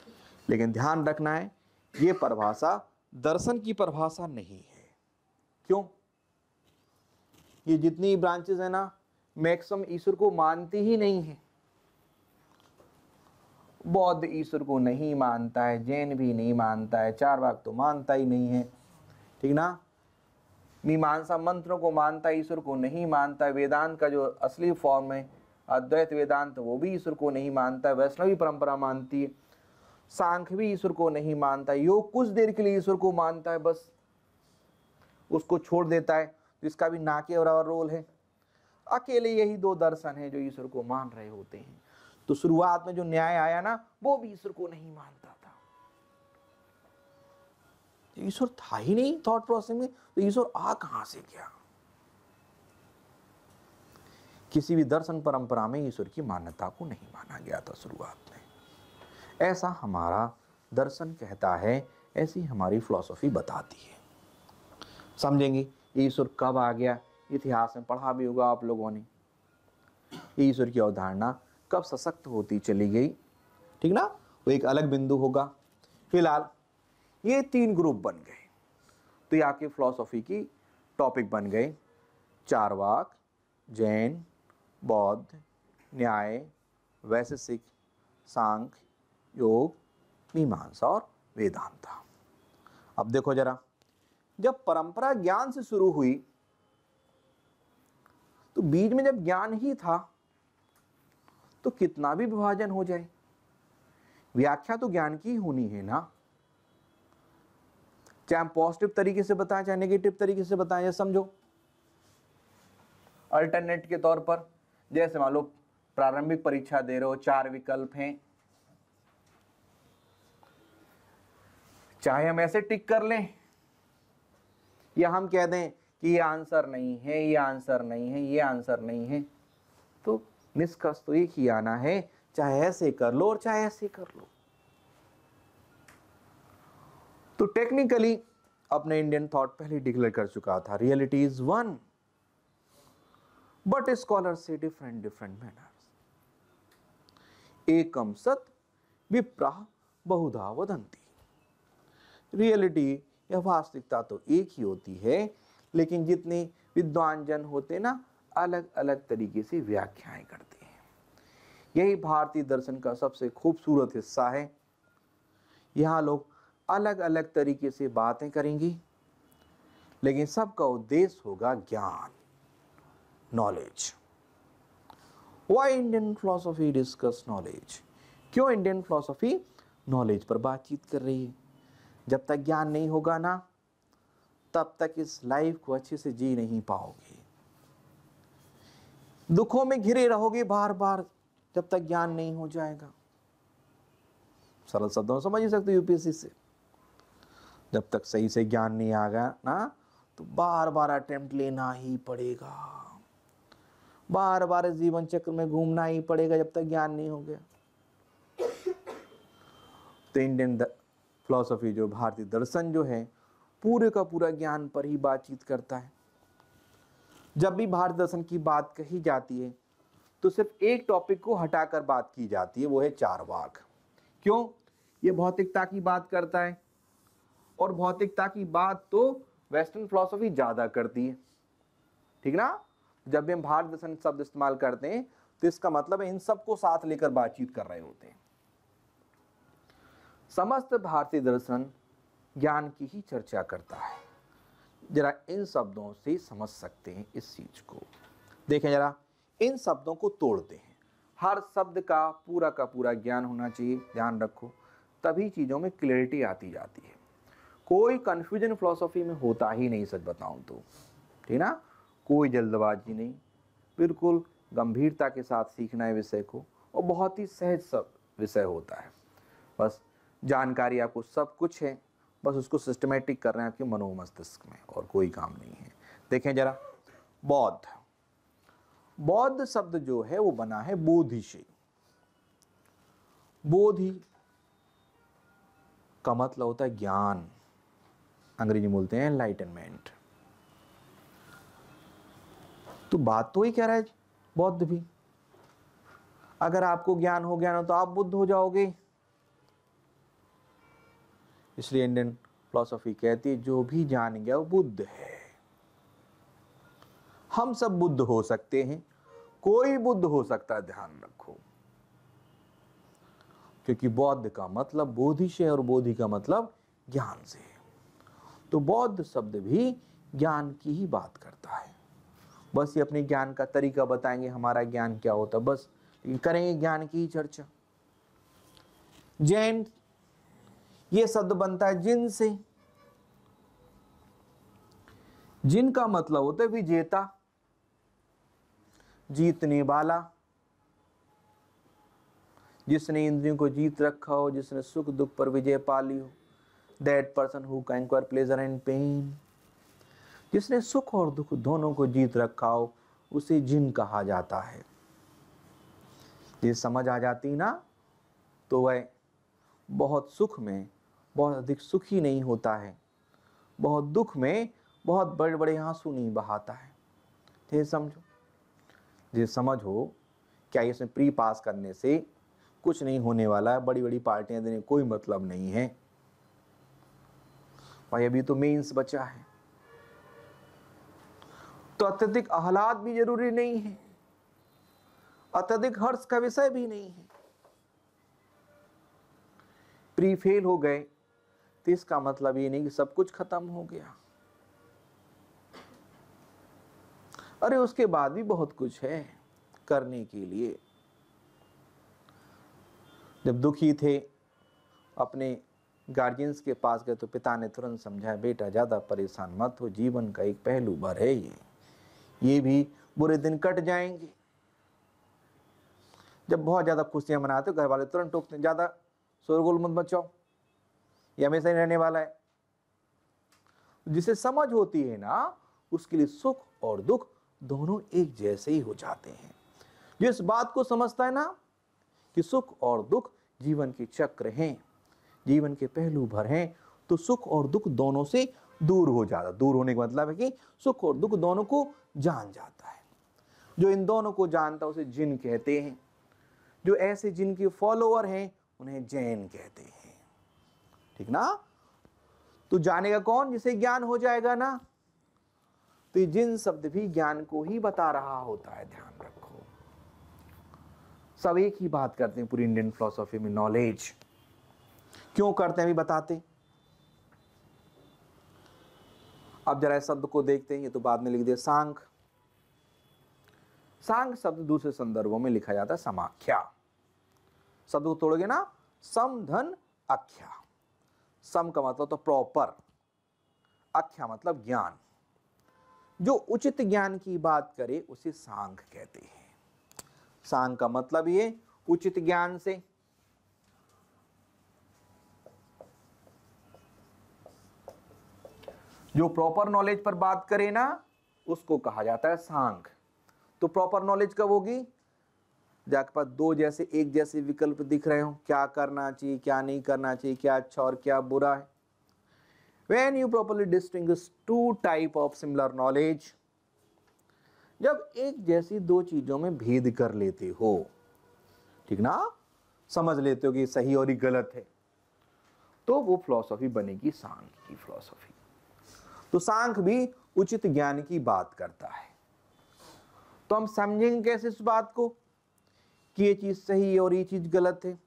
लेकिन ध्यान रखना है ये परिभाषा दर्शन की परिभाषा नहीं है क्यों ये जितनी ब्रांचेज है ना मैक्सिमम ईश्वर को मानती ही नहीं है बौद्ध ईश्वर को नहीं मानता है जैन भी नहीं मानता है चार भाग तो मानता ही नहीं है ठीक ना मीमांसा मंत्रों को मानता है ईश्वर को नहीं मानता वेदांत का जो असली फॉर्म है अद्वैत वेदांत वो भी ईश्वर को नहीं मानता है वैष्णवी परंपरा मानती है सांख भी ईश्वर को नहीं मानता है योग कुछ देर के लिए ईश्वर को मानता है बस उसको छोड़ देता है तो इसका भी नाके बराबर रोल है अकेले यही दो दर्शन है जो ईश्वर को मान रहे होते हैं तो शुरुआत में जो न्याय आया ना वो भी ईश्वर को नहीं मानता था तो ईश्वर था ही नहीं थॉट प्रोसेस में तो ईश्वर आ कहां से गया किसी भी दर्शन परंपरा में ईश्वर की मान्यता को नहीं माना गया था शुरुआत में ऐसा हमारा दर्शन कहता है ऐसी हमारी फिलोसॉफी बताती है समझेंगे ईश्वर कब आ गया इतिहास में पढ़ा भी होगा आप लोगों ने ईश्वर की अवधारणा कब सशक्त होती चली गई ठीक ना वो एक अलग बिंदु होगा फिलहाल ये तीन ग्रुप बन गए तो ये आपकी फिलोसॉफी की टॉपिक बन गए चारवाक जैन बौद्ध न्याय वैशेषिक सांख योग मीमांसा और वेदांता अब देखो जरा जब परंपरा ज्ञान से शुरू हुई तो बीच में जब ज्ञान ही था तो कितना भी विभाजन हो जाए व्याख्या तो ज्ञान की होनी है ना चाहे हम पॉजिटिव तरीके से बताएं चाहे नेगेटिव तरीके से बताएं या समझो अल्टरनेट के तौर पर जैसे मान लो प्रारंभिक परीक्षा दे रहे हो चार विकल्प हैं चाहे हम ऐसे टिक कर लें या हम कह दें कि ये आंसर नहीं है ये आंसर नहीं है ये आंसर नहीं है तो निष्कर्ष तो एक ही आना है चाहे ऐसे कर लो और चाहे ऐसे कर लो तो टेक्निकली अपने इंडियन थॉट पहले डिक्लेयर कर चुका था reality is one but scholar से डिफरेंट डिफरेंट मैनर्स एकम सत विप्रा बहुधा वदंती रियलिटी या वास्तविकता तो एक ही होती है लेकिन जितने विद्वान जन होते ना अलग अलग तरीके से व्याख्याएं करते हैं यही भारतीय दर्शन का सबसे खूबसूरत हिस्सा है यहाँ लोग अलग अलग तरीके से बातें करेंगे लेकिन सबका उद्देश्य होगा ज्ञान knowledge why Indian philosophy discuss knowledge क्यों इंडियन फिलोसफी नॉलेज पर बातचीत कर रही है जब तक ज्ञान नहीं होगा ना तब तक इस लाइफ को अच्छे से जी नहीं पाओगे दुखों में घिरे रहोगे बार बार जब तक ज्ञान नहीं हो जाएगा सरल शब्दों समझ ही सकते यूपीएससी से जब तक सही से ज्ञान नहीं आ गया ना तो बार बार अटेम्प्ट लेना ही पड़ेगा बार बार जीवन चक्र में घूमना ही पड़ेगा जब तक ज्ञान नहीं हो गया तो इंडियन फिलोसफी जो भारतीय दर्शन जो है पूरे का पूरा ज्ञान पर ही बातचीत करता है जब भी भारत दर्शन की बात कही जाती है तो सिर्फ एक टॉपिक को हटाकर बात की जाती है वो है चारवाक क्यों ये भौतिकता की बात करता है और भौतिकता की बात तो वेस्टर्न फिलोसफी ज़्यादा करती है ठीक ना जब भी हम भारत दर्शन शब्द इस्तेमाल करते हैं तो इसका मतलब है इन सबको साथ लेकर बातचीत कर रहे होते हैं समस्त भारतीय दर्शन ज्ञान की ही चर्चा करता है जरा इन शब्दों से समझ सकते हैं इस चीज़ को देखें जरा इन शब्दों को तोड़ते हैं हर शब्द का पूरा का पूरा ज्ञान होना चाहिए ध्यान रखो तभी चीज़ों में क्लैरिटी आती जाती है कोई कन्फ्यूजन फिलोसॉफी में होता ही नहीं सच बताऊं तो ठीक ना कोई जल्दबाजी नहीं बिल्कुल गंभीरता के साथ सीखना है विषय को और बहुत ही सहज सब विषय होता है बस जानकारी आपको सब कुछ है बस उसको सिस्टमेटिक कर रहे हैं आपके मनोमस्तिष्क में और कोई काम नहीं है देखें जरा बौद्ध बौद्ध शब्द जो है वो बना है बोधि से बोधि का मतलब होता है ज्ञान अंग्रेजी बोलते हैं एनलाइटनमेंट तो बात तो ही कह रहा है बौद्ध भी अगर आपको ज्ञान हो ज्ञान हो तो आप बुद्ध हो जाओगे इसलिए इंडियन फिलोसॉफी कहती है जो भी जान गया वो बुद्ध है हम सब बुद्ध हो सकते हैं कोई बुद्ध हो सकता है ध्यान रखो क्योंकि बौद्ध का मतलब बोधि से और बोधि का मतलब ज्ञान से तो बौद्ध शब्द भी ज्ञान की ही बात करता है बस ये अपने ज्ञान का तरीका बताएंगे हमारा ज्ञान क्या होता बस करेंगे ज्ञान की ही चर्चा जैन ये शब्द बनता है जिन से जिन का मतलब होता है विजेता जीतने वाला जिसने इंद्रियों को जीत रखा हो जिसने सुख दुख पर विजय पा ली हो that person who conquer pleasure and pain जिसने सुख और दुख दोनों को जीत रखा हो उसे जिन कहा जाता है ये समझ आ जाती ना तो वह बहुत सुख में बहुत अधिक सुखी नहीं होता है बहुत दुख में बहुत बड़े बड़े आंसू नहीं बहाता है तो ये समझो ये हो क्या इसमें प्री पास करने से कुछ नहीं होने वाला है बड़ी बड़ी पार्टियां देने कोई मतलब नहीं है भाई अभी तो मेंस बचा है तो अत्यधिक आहलाद भी जरूरी नहीं है अत्यधिक हर्ष का विषय भी नहीं है प्री फेल हो गए तो इसका मतलब ये नहीं कि सब कुछ खत्म हो गया अरे उसके बाद भी बहुत कुछ है करने के लिए जब दुखी थे अपने गार्जियंस के पास गए तो पिता ने तुरंत समझाया बेटा ज़्यादा परेशान मत हो जीवन का एक पहलू भर है ये ये भी बुरे दिन कट जाएंगे जब बहुत ज़्यादा खुशियां मनाते घर वाले तुरंत टोकते ज़्यादा शोरगुल मत बचाओ ये हमेशा ही रहने वाला है जिसे समझ होती है ना उसके लिए सुख और दुख दोनों एक जैसे ही हो जाते हैं जो इस बात को समझता है ना कि सुख और दुख जीवन के चक्र हैं जीवन के पहलू भर हैं तो सुख और दुख दोनों से दूर हो जाता दूर होने का मतलब है कि सुख और दुख दोनों को जान जाता है जो इन दोनों को जानता है उसे जिन कहते हैं जो ऐसे जिनके फॉलोअर हैं उन्हें जैन कहते हैं ठीक ना तो जानेगा कौन जिसे ज्ञान हो जाएगा ना तो जिन शब्द भी ज्ञान को ही बता रहा होता है ध्यान रखो सब एक ही बात करते हैं पूरी इंडियन फिलोसॉफी में नॉलेज क्यों करते हैं भी बताते अब जरा इस शब्द को देखते हैं ये तो बाद में लिख दिया सांख सांख शब्द दूसरे संदर्भों में लिखा जाता है समाख्या शब्द को तोड़ोगे ना समधन अख्या सम का मतलब तो प्रॉपर अख्या मतलब ज्ञान जो उचित ज्ञान की बात करे उसे सांग कहते हैं सांग का मतलब ये उचित ज्ञान से जो प्रॉपर नॉलेज पर बात करे ना उसको कहा जाता है सांग तो प्रॉपर नॉलेज कब होगी जो आपके पास दो जैसे एक जैसे विकल्प दिख रहे हो क्या करना चाहिए क्या नहीं करना चाहिए क्या अच्छा और क्या बुरा है when you properly distinguish two type of similar knowledge जब एक जैसी दो चीज़ों में भेद कर लेते हो ठीक ना समझ लेते हो कि सही और ही गलत है तो वो फिलोसॉफी बनेगी सांख की फिलोसॉफी तो सांख भी उचित ज्ञान की बात करता है तो हम समझेंगे कैसे इस बात को कि ये चीज़ सही है और ये चीज़ गलत है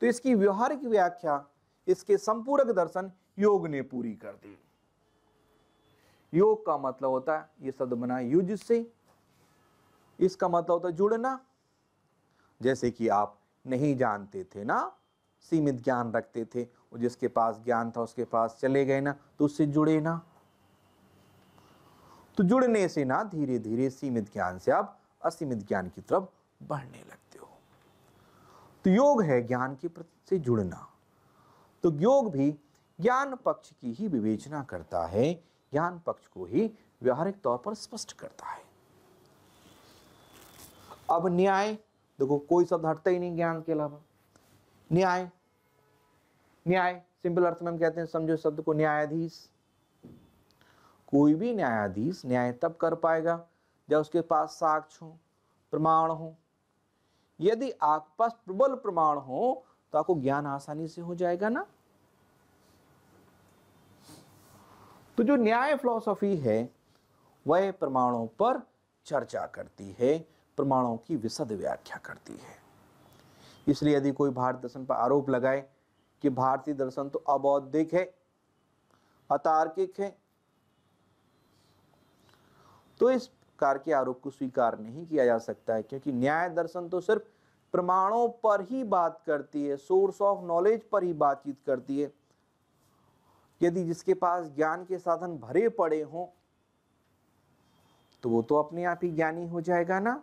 तो इसकी व्यवहारिक व्याख्या इसके संपूरक दर्शन योग ने पूरी कर दी योग का मतलब होता है ये शब्द बना युज से इसका मतलब होता है जुड़ना जैसे कि आप नहीं जानते थे ना सीमित ज्ञान रखते थे और जिसके पास ज्ञान था उसके पास चले गए ना तो उससे जुड़े ना तो जुड़ने से ना धीरे धीरे सीमित ज्ञान से आप असीमित ज्ञान की तरफ बढ़ने लगते तो योग है ज्ञान के प्रति से जुड़ना तो योग भी ज्ञान पक्ष की ही विवेचना करता है ज्ञान पक्ष को ही व्यवहारिक तौर पर स्पष्ट करता है अब न्याय देखो कोई शब्द हटता ही नहीं ज्ञान के अलावा न्याय न्याय सिंपल अर्थ में हम कहते हैं समझो शब्द को न्यायाधीश कोई भी न्यायाधीश न्याय तब कर पाएगा जब उसके पास साक्ष्य हो प्रमाण हो यदि आपके पास प्रबल प्रमाण हो तो आपको ज्ञान आसानी से हो जाएगा ना तो जो न्याय फिलोसॉफी है वह प्रमाणों पर चर्चा करती है प्रमाणों की विशद व्याख्या करती है इसलिए यदि कोई भारत दर्शन पर आरोप लगाए कि भारतीय दर्शन तो अबौद्धिक है अतार्किक है तो इस प्रकार के आरोप को स्वीकार नहीं किया जा सकता है क्योंकि न्याय दर्शन तो सिर्फ प्रमाणों पर ही बात करती है सोर्स ऑफ नॉलेज पर ही बातचीत करती है यदि जिसके पास ज्ञान के साधन भरे पड़े हों तो वो तो अपने आप ही ज्ञानी हो जाएगा ना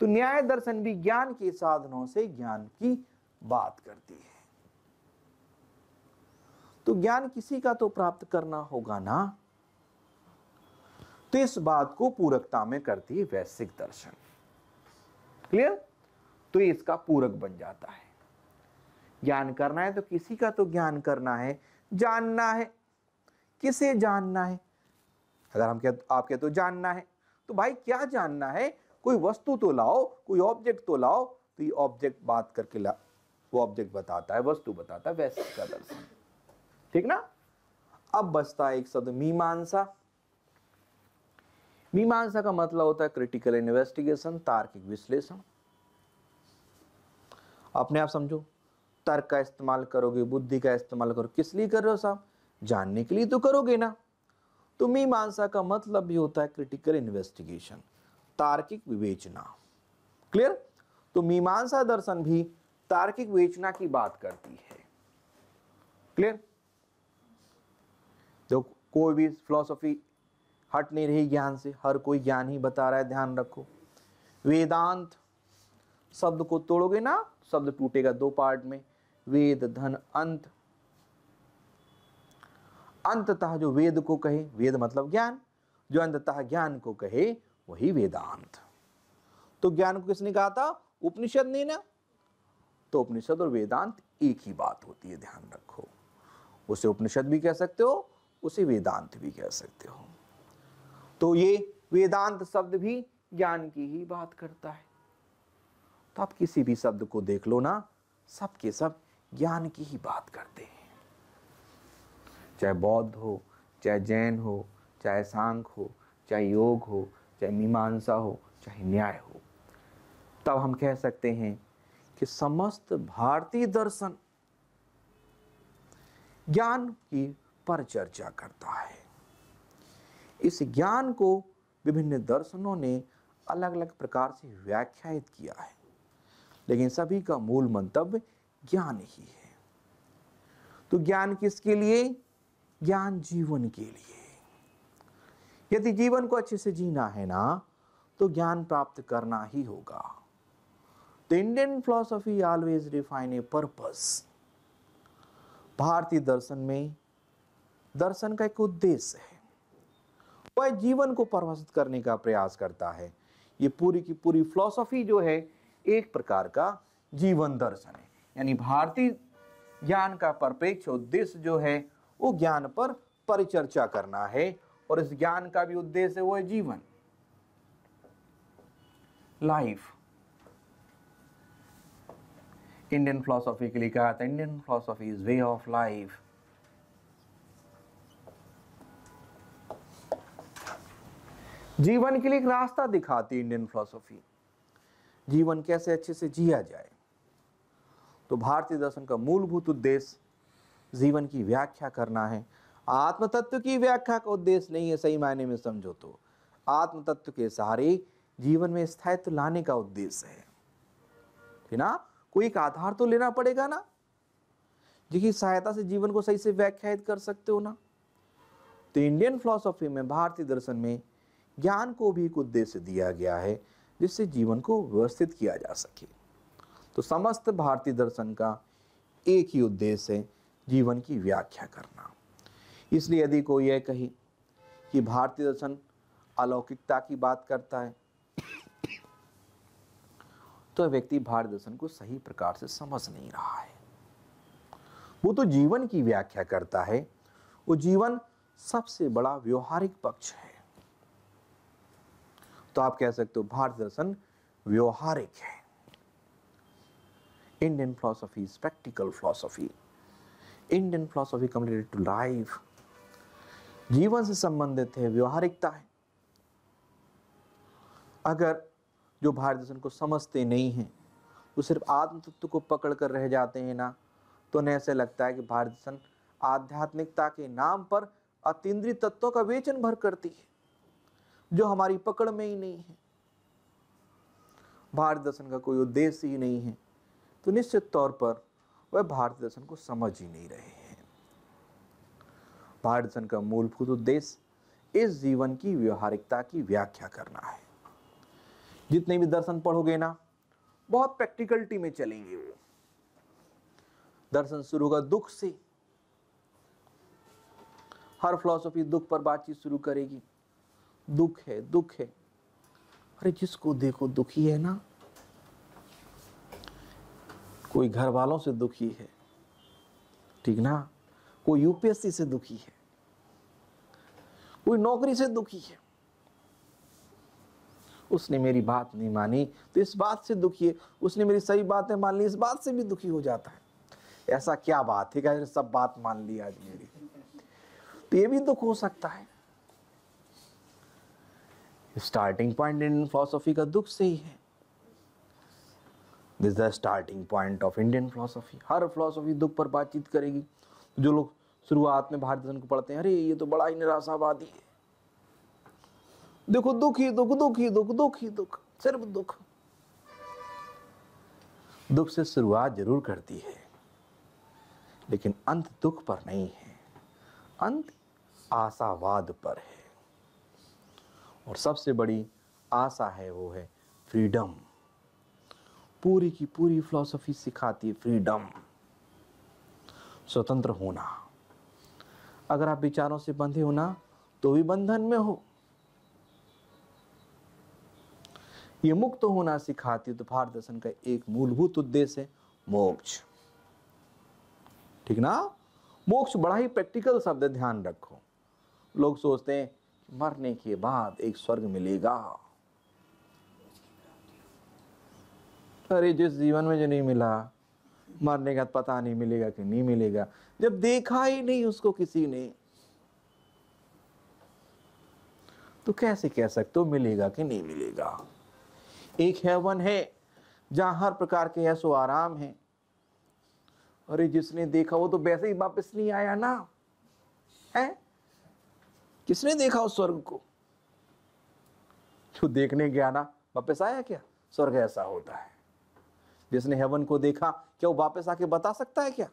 तो न्याय दर्शन भी ज्ञान के साधनों से ज्ञान की बात करती है तो ज्ञान किसी का तो प्राप्त करना होगा ना तो इस बात को पूरकता में करती है वैश्विक दर्शन क्लियर तो ये इसका पूरक बन जाता है ज्ञान करना है तो किसी का तो ज्ञान करना है जानना है किसे जानना है अगर हम कहते आप कहते तो जानना है तो भाई क्या जानना है कोई वस्तु तो लाओ कोई ऑब्जेक्ट तो लाओ तो ये ऑब्जेक्ट बात करके ला वो ऑब्जेक्ट बताता है वस्तु बताता है वैसे का दर्शन ठीक ना अब बचता है एक शब्द मीमांसा मीमांसा का मतलब होता है क्रिटिकल इन्वेस्टिगेशन तार्किक विश्लेषण अपने आप समझो तर्क का इस्तेमाल करोगे बुद्धि का इस्तेमाल करो किस लिए कर रहे हो साहब जानने के लिए तो करोगे ना तो मीमांसा का मतलब भी होता है क्रिटिकल इन्वेस्टिगेशन तार्किक विवेचना क्लियर तो मीमांसा दर्शन भी तार्किक विवेचना की बात करती है क्लियर देखो कोई भी फिलोसफी हट नहीं रही ज्ञान से हर कोई ज्ञान ही बता रहा है ध्यान रखो वेदांत शब्द को तोड़ोगे ना शब्द टूटेगा दो पार्ट में वेद धन अंत अंततः जो वेद को कहे वेद मतलब ज्ञान जो अंततः ज्ञान को कहे वही वेदांत तो ज्ञान को किसने कहा था उपनिषद ने ना तो उपनिषद और वेदांत एक ही बात होती है ध्यान रखो उसे उपनिषद भी कह सकते हो उसे वेदांत भी कह सकते हो तो ये वेदांत शब्द भी ज्ञान की ही बात करता है तो आप किसी भी शब्द को देख लो ना सब के सब ज्ञान की ही बात करते हैं चाहे बौद्ध हो चाहे जैन हो चाहे सांख हो चाहे योग हो चाहे मीमांसा हो चाहे न्याय हो तब हम कह सकते हैं कि समस्त भारतीय दर्शन ज्ञान की परिचर्चा करता है इस ज्ञान को विभिन्न दर्शनों ने अलग अलग प्रकार से व्याख्यायित किया है लेकिन सभी का मूल मंतव्य ज्ञान ही है तो ज्ञान किसके लिए ज्ञान जीवन के लिए यदि जीवन को अच्छे से जीना है ना तो ज्ञान प्राप्त करना ही होगा Indian philosophy always refine a purpose भारतीय दर्शन में दर्शन का एक उद्देश्य है वह जीवन को परवसित करने का प्रयास करता है ये पूरी की पूरी फिलोसॉफी जो है एक प्रकार का जीवन दर्शन है यानी भारतीय ज्ञान का परिप्रेक्ष्य उद्देश्य जो है वो ज्ञान पर परिचर्चा करना है और इस ज्ञान का भी उद्देश्य वो है जीवन लाइफ इंडियन फिलोसॉफी के लिए कहा था Indian philosophy is way of life जीवन के लिए एक रास्ता दिखाती इंडियन फिलोसफी जीवन कैसे अच्छे से जिया जाए तो भारतीय दर्शन का मूलभूत उद्देश्य जीवन की व्याख्या करना है आत्म तत्व की व्याख्या का उद्देश्य नहीं है सही मायने में समझो तो आत्म तत्व के सहारे जीवन में स्थायित्व लाने का उद्देश्य है है ना कोई एक आधार तो लेना पड़ेगा ना जिसकी सहायता से जीवन को सही से व्याख्यात कर सकते हो ना तो इंडियन फिलोसॉफी में भारतीय दर्शन में ज्ञान को भी एक उद्देश्य दिया गया है जिससे जीवन को व्यवस्थित किया जा सके तो समस्त भारतीय दर्शन का एक ही उद्देश्य है जीवन की व्याख्या करना इसलिए यदि कोई यह कहे कि भारतीय दर्शन अलौकिकता की बात करता है तो व्यक्ति भारतीय दर्शन को सही प्रकार से समझ नहीं रहा है वो तो जीवन की व्याख्या करता है वो जीवन सबसे बड़ा व्यवहारिक पक्ष है तो आप कह सकते हो भारत दर्शन व्यवहारिक है Indian philosophy practical philosophy Indian philosophy philosophy completed to जीवन से संबंधित है व्यवहारिकता है अगर जो भारत दर्शन को समझते नहीं हैं वो सिर्फ आत्म तत्व को पकड़ कर रह जाते हैं ना तो उन्हें ऐसे लगता है कि भारत दर्शन आध्यात्मिकता के नाम पर अतीन्द्रीय तत्वों का वेचन भर करती है जो हमारी पकड़ में ही नहीं है भारत दर्शन का कोई उद्देश्य ही नहीं है तो निश्चित तौर पर वह भारत दर्शन को समझ ही नहीं रहे हैं भारत दर्शन का मूलभूत उद्देश्य इस जीवन की व्यवहारिकता की व्याख्या करना है जितने भी दर्शन पढ़ोगे ना बहुत प्रैक्टिकलिटी में चलेंगे वो दर्शन शुरू होगा दुख से हर फिलोसफी दुख पर बातचीत शुरू करेगी दुख है दुख है अरे जिसको देखो दुखी है ना कोई घर वालों से दुखी है ठीक ना कोई यूपीएससी से दुखी है कोई नौकरी से दुखी है उसने मेरी बात नहीं मानी तो इस बात से दुखी है उसने मेरी सही बातें मान ली इस बात से भी दुखी हो जाता है ऐसा क्या बात है क्या सब बात मान ली आज मेरी तो ये भी दुख हो सकता है स्टार्टिंग पॉइंट इंडियन फिलोसॉफी का दुख से ही है this the starting point of Indian philosophy हर फिलोसॉफी दुख पर बातचीत करेगी तो जो लोग शुरुआत में भारत को पढ़ते हैं अरे ये तो बड़ा ही निराशावादी है देखो दुख ही दुख दुख ही दुख दुख ही दुख सिर्फ दुख दुख से शुरुआत जरूर करती है लेकिन अंत दुख पर नहीं है अंत आशावाद पर है और सबसे बड़ी आशा है वो है फ्रीडम पूरी की पूरी फिलॉसफी सिखाती है फ्रीडम स्वतंत्र होना अगर आप विचारों से बंधे हो ना तो भी बंधन में हो ये मुक्त होना सिखाती है तो भारत दर्शन का एक मूलभूत उद्देश्य है मोक्ष ठीक ना मोक्ष बड़ा ही प्रैक्टिकल शब्द है ध्यान रखो लोग सोचते हैं मरने के बाद एक स्वर्ग मिलेगा अरे जिस जीवन में जो नहीं मिला मरने का पता नहीं मिलेगा कि नहीं मिलेगा जब देखा ही नहीं उसको किसी ने तो कैसे कह सकते हो मिलेगा कि नहीं मिलेगा एक हेवन है जहां हर प्रकार के ऐसो आराम है अरे जिसने देखा वो तो वैसे ही वापस नहीं आया ना है किसने देखा उस स्वर्ग को जो तो देखने गया ना वापस आया क्या स्वर्ग ऐसा होता है जिसने हेवन को देखा क्या वो वापस आके बता सकता है क्या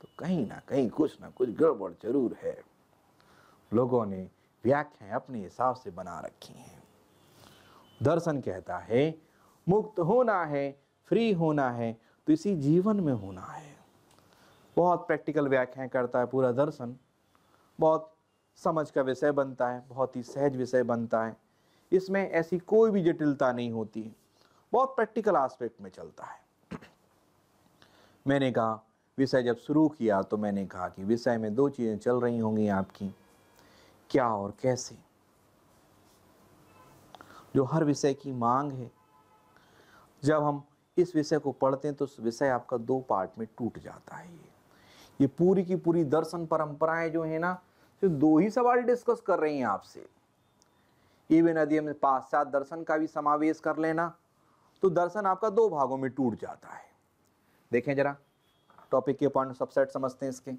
तो कहीं ना कहीं कुछ ना कुछ गड़बड़ जरूर है लोगों ने व्याख्या अपने हिसाब से बना रखी हैं दर्शन कहता है मुक्त होना है फ्री होना है तो इसी जीवन में होना है बहुत प्रैक्टिकल व्याख्या करता है पूरा दर्शन बहुत समझ का विषय बनता है बहुत ही सहज विषय बनता है इसमें ऐसी कोई भी जटिलता नहीं होती है बहुत प्रैक्टिकल आस्पेक्ट में चलता है मैंने कहा विषय जब शुरू किया तो मैंने कहा कि विषय में दो चीज़ें चल रही होंगी आपकी क्या और कैसे जो हर विषय की मांग है जब हम इस विषय को पढ़ते हैं तो विषय आपका दो पार्ट में टूट जाता है ये ये पूरी की पूरी दर्शन परंपराएं जो है ना तो दो ही सवाल डिस्कस कर रही हैं आपसे इवन यदि हम पाश्चात दर्शन का भी समावेश कर लेना तो दर्शन आपका दो भागों में टूट जाता है देखें जरा टॉपिक के पॉइंट सबसेट समझते हैं इसके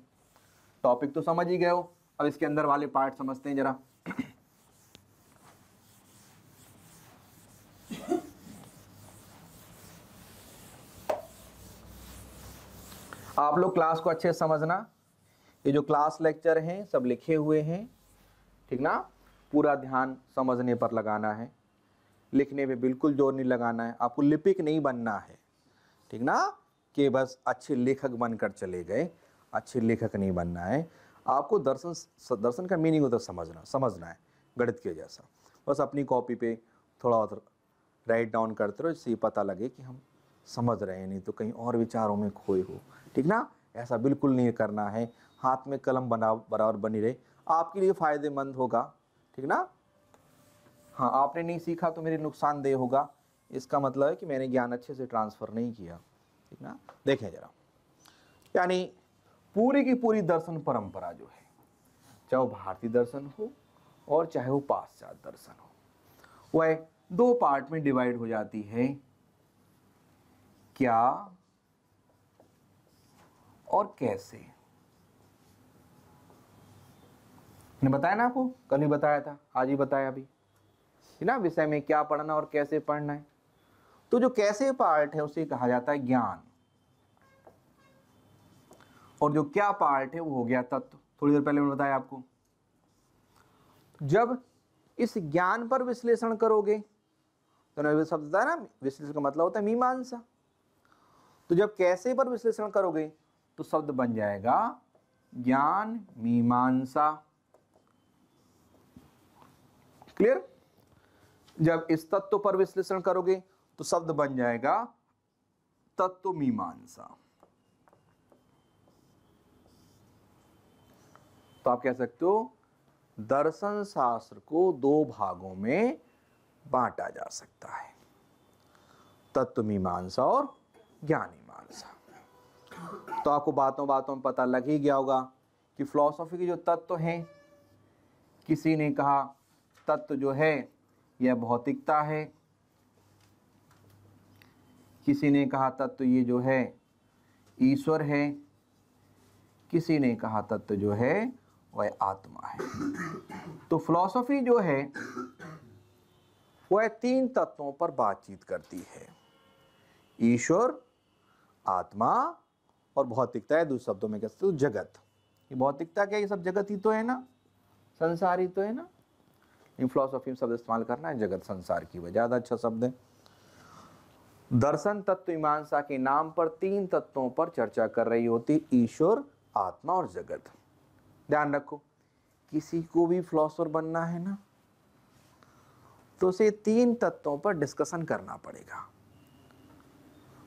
टॉपिक तो समझ ही गए हो अब इसके अंदर वाले पार्ट समझते हैं जरा आप लोग क्लास को अच्छे समझना ये जो क्लास लेक्चर हैं सब लिखे हुए हैं ठीक ना पूरा ध्यान समझने पर लगाना है लिखने पे बिल्कुल जोर नहीं लगाना है आपको लिपिक नहीं बनना है ठीक ना कि बस अच्छे लेखक बनकर चले गए अच्छे लेखक नहीं बनना है आपको दर्शन दर्शन का मीनिंग उधर समझना समझना है गणित के जैसा बस अपनी कॉपी पे थोड़ा बहुत राइट डाउन करते रहो इससे पता लगे कि हम समझ रहे हैं नहीं तो कहीं और विचारों में खोए हो ठीक ना ऐसा बिल्कुल नहीं करना है हाथ में कलम बना बराबर बनी रहे आपके लिए फ़ायदेमंद होगा ठीक ना हाँ आपने नहीं सीखा तो मेरे नुकसानदेह होगा इसका मतलब है कि मैंने ज्ञान अच्छे से ट्रांसफ़र नहीं किया ठीक ना देखें जरा यानी पूरी की पूरी दर्शन परंपरा जो है चाहे वो भारतीय दर्शन हो और चाहे वो पाश्चात्य दर्शन हो वह दो पार्ट में डिवाइड हो जाती है क्या और कैसे मैंने बताया ना आपको कल ही बताया था आज ही बताया अभी है ना विषय में क्या पढ़ना और कैसे पढ़ना है तो जो कैसे पार्ट है उसे कहा जाता है ज्ञान और जो क्या पार्ट है वो हो गया तत्व थोड़ी देर पहले मैंने बताया आपको जब इस ज्ञान पर विश्लेषण करोगे तो शब्द था ना विश्लेषण का मतलब होता है मीमांसा तो जब कैसे पर विश्लेषण करोगे तो शब्द बन जाएगा ज्ञान मीमांसा क्लियर जब इस तत्व पर विश्लेषण करोगे तो शब्द बन जाएगा तत्व मीमांसा तो आप कह सकते हो दर्शन शास्त्र को दो भागों में बांटा जा सकता है तत्व मीमांसा और ज्ञानी मांसा तो आपको बातों बातों में पता लग ही गया होगा कि फिलोसॉफी के जो तत्व हैं किसी ने कहा तत्व जो है यह भौतिकता है किसी ने कहा तत्व ये जो है ईश्वर है किसी ने कहा तत्व जो है वह आत्मा है तो फिलॉसफी जो है वह तीन तत्वों पर बातचीत करती है ईश्वर आत्मा और भौतिकता है दूसरे शब्दों में कहते तो जगत ये भौतिकता क्या ये सब जगत ही तो है ना संसार ही तो है ना फिलोसॉफी में शब्द इस्तेमाल करना है जगत संसार की वजह ज़्यादा अच्छा शब्द है दर्शन तत्व मीमांसा के नाम पर तीन तत्वों पर चर्चा कर रही होती ईश्वर आत्मा और जगत ध्यान रखो किसी को भी फिलोसफर बनना है ना तो उसे तीन तत्वों पर डिस्कशन करना पड़ेगा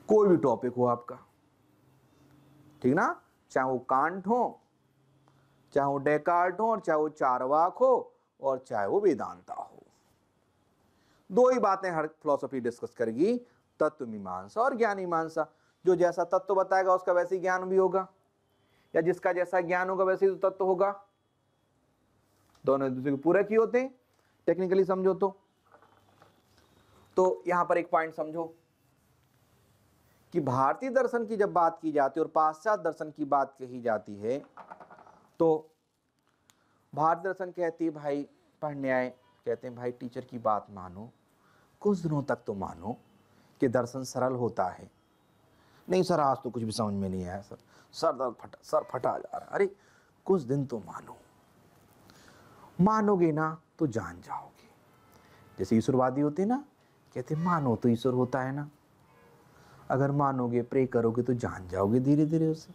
कोई भी टॉपिक हो आपका ठीक ना चाहे वो कांट हो चाहे वो डेकार्ट हो और चाहे वो चारवाक हो और चाहे वो वेदांता हो दो ही बातें हर फिलोसफी डिस्कस करेगी तत्व मीमांसा और ज्ञान मीमांसा जो जैसा तत्व बताएगा उसका वैसे ही ज्ञान भी होगा या जिसका जैसा ज्ञान होगा वैसे ही तो तत्व होगा दोनों एक दूसरे को पूरा ही होते हैं टेक्निकली समझो तो तो यहां पर एक पॉइंट समझो कि भारतीय दर्शन की जब बात की जाती है और पाश्चात्य दर्शन की बात कही जाती है तो भारत दर्शन कहती है भाई पढ़ने आए कहते हैं भाई टीचर की बात मानो कुछ दिनों तक तो मानो कि दर्शन सरल होता है नहीं सर आज तो कुछ भी समझ में नहीं आया सर सर दर्द फटा सर फटा जा रहा अरे कुछ दिन तो मानो मानोगे ना तो जान जाओगे जैसे ईश्वरवादी होते ना कहते मानो तो ईश्वर होता है ना अगर मानोगे प्रे करोगे तो जान जाओगे धीरे धीरे उसे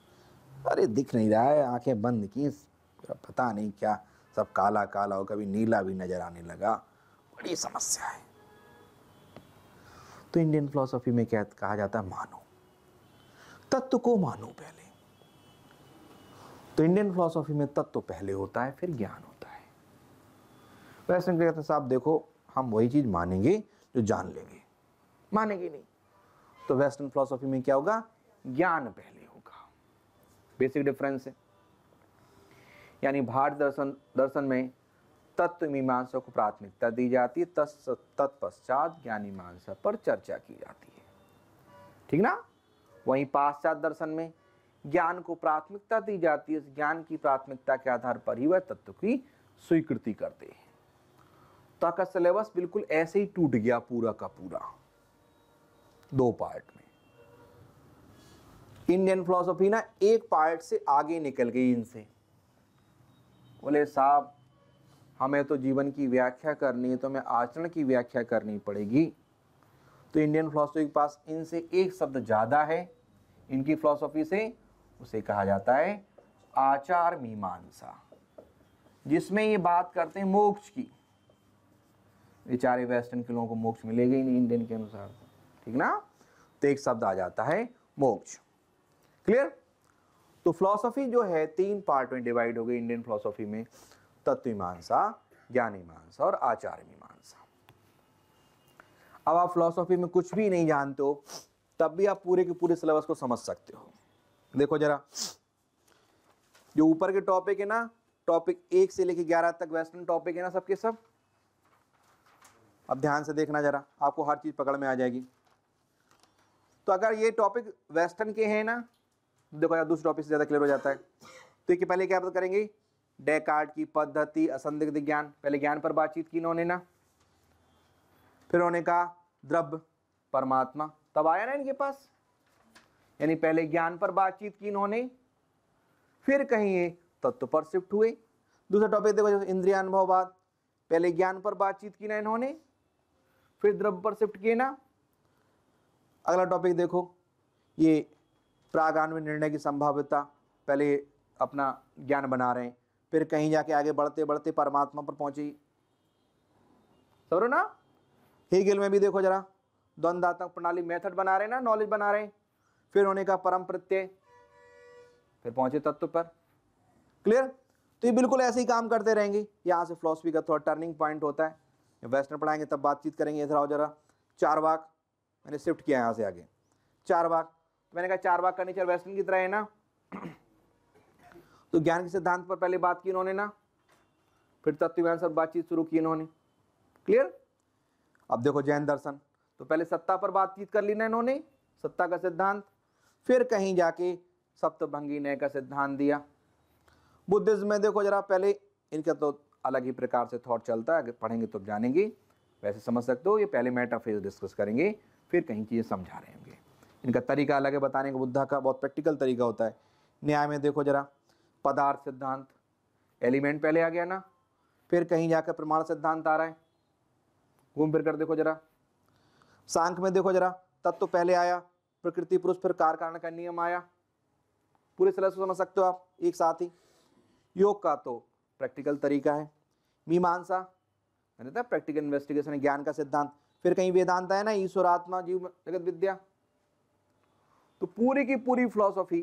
अरे दिख नहीं रहा है आंखें बंद की पता नहीं क्या सब काला काला हो कभी नीला भी नजर आने लगा बड़ी समस्या है तो इंडियन फिलोसॉफी में क्या कहा जाता है मानो तत्व को मानो पहले तो इंडियन फिलोसॉफी में तत्व पहले होता है फिर ज्ञान होता है वैसे कहते साहब देखो हम वही चीज़ मानेंगे जो जान लेंगे मानेंगे नहीं तो वेस्टर्न फिलोसॉफी में क्या होगा ज्ञान पहले होगा बेसिक डिफरेंस है यानी भारत दर्शन दर्शन में तत्व मीमांसा को प्राथमिकता दी जाती है तत्पश्चात ज्ञान मीमांसा पर चर्चा की जाती है ठीक ना वहीं पाश्चात्य दर्शन में ज्ञान को प्राथमिकता दी जाती है उस ज्ञान की प्राथमिकता के आधार पर ही वह तत्व की स्वीकृति करते हैं तो का सिलेबस बिल्कुल ऐसे ही टूट गया पूरा का पूरा दो पार्ट में इंडियन फिलोसॉफी ना एक पार्ट से आगे निकल गई इनसे बोले साहब हमें तो जीवन की व्याख्या करनी है तो हमें आचरण की व्याख्या करनी पड़ेगी तो इंडियन फिलोसफी के पास इनसे एक शब्द ज़्यादा है इनकी फिलोसफी से उसे कहा जाता है आचार मीमांसा जिसमें ये बात करते हैं मोक्ष की बेचारे वेस्टर्न के लोगों को मोक्ष मिलेगा ही नहीं इंडियन के अनुसार ठीक ना तो एक शब्द आ जाता है मोक्ष क्लियर तो फिलोसफी जो है तीन पार्ट में डिवाइड हो गई इंडियन फिलोसफी में तत्व मीमांसा ज्ञान मीमांसा और आचार मीमांसा अब आप फिलोसफी में कुछ भी नहीं जानते हो तब भी आप पूरे के पूरे सिलेबस को समझ सकते हो देखो जरा जो ऊपर के टॉपिक है ना टॉपिक एक से लेके ग्यारह तक वेस्टर्न टॉपिक है ना सबके सब अब ध्यान से देखना जरा आपको हर चीज़ पकड़ में आ जाएगी तो अगर ये टॉपिक वेस्टर्न के हैं ना देखो यार दूसरे टॉपिक से ज़्यादा क्लियर हो जाता है तो एक पहले क्या बात करेंगे डेकार्ड की पद्धति असंदिग्ध ज्ञान पहले ज्ञान पर बातचीत की इन्होंने ना फिर उन्होंने कहा द्रव्य परमात्मा तब आया ना इनके पास यानी पहले ज्ञान पर बातचीत की इन्होंने फिर कहीं ये तत्व पर शिफ्ट हुए दूसरा टॉपिक देखो इंद्रिया अनुभव बाद पहले ज्ञान पर बातचीत की ना इन्होंने फिर द्रव्य पर शिफ्ट किए ना अगला टॉपिक देखो ये प्रागान निर्णय की संभाव्यता पहले अपना ज्ञान बना रहे हैं फिर कहीं जाके आगे बढ़ते बढ़ते परमात्मा पर पहुंची समझो ना हीगिल में भी देखो जरा द्वंदात्मक प्रणाली मेथड बना रहे ना नॉलेज बना रहे फिर होने का परम प्रत्यय फिर पहुंचे तत्व पर क्लियर तो ये बिल्कुल ऐसे ही काम करते रहेंगे यहाँ से फिलोसफी का थोड़ा टर्निंग पॉइंट होता है वेस्टर्न पढ़ाएंगे तब बातचीत करेंगे इधर आओ जरा चार वाक मैंने शिफ्ट किया यहाँ से आगे चार वाक मैंने कहा चार बाग का नेचर वेस्टर्न की तरह है ना तो ज्ञान के सिद्धांत पर पहले बात की इन्होंने ना फिर तत्व से बातचीत शुरू की इन्होंने क्लियर अब देखो जैन दर्शन तो पहले सत्ता पर बातचीत कर ली ना इन्होंने सत्ता का सिद्धांत फिर कहीं जाके सप्तभंगी नय का सिद्धांत दिया बुद्धिज्म में देखो जरा पहले इनका तो अलग ही प्रकार से थॉट चलता है पढ़ेंगे तो जानेंगे वैसे समझ सकते हो ये पहले मैटर फेज डिस्कस करेंगे फिर कहीं चीज़ें समझा रहे हैं इनका तरीका अलग है बताने का बुद्धा का बहुत प्रैक्टिकल तरीका होता है न्याय में देखो जरा पदार्थ सिद्धांत एलिमेंट पहले आ गया ना फिर कहीं जाकर प्रमाण सिद्धांत आ रहा है घूम फिर कर देखो जरा सांख में देखो जरा तत्व तो पहले आया प्रकृति पुरुष फिर कार कारण का नियम आया पूरे से समझ सकते हो आप एक साथ ही योग का तो प्रैक्टिकल तरीका है मीमांसा मैंने था प्रैक्टिकल इन्वेस्टिगेशन ज्ञान का सिद्धांत फिर कहीं वेदांत है ना ईश्वर आत्मा जीव जगत विद्या तो पूरी की पूरी फिलॉसफी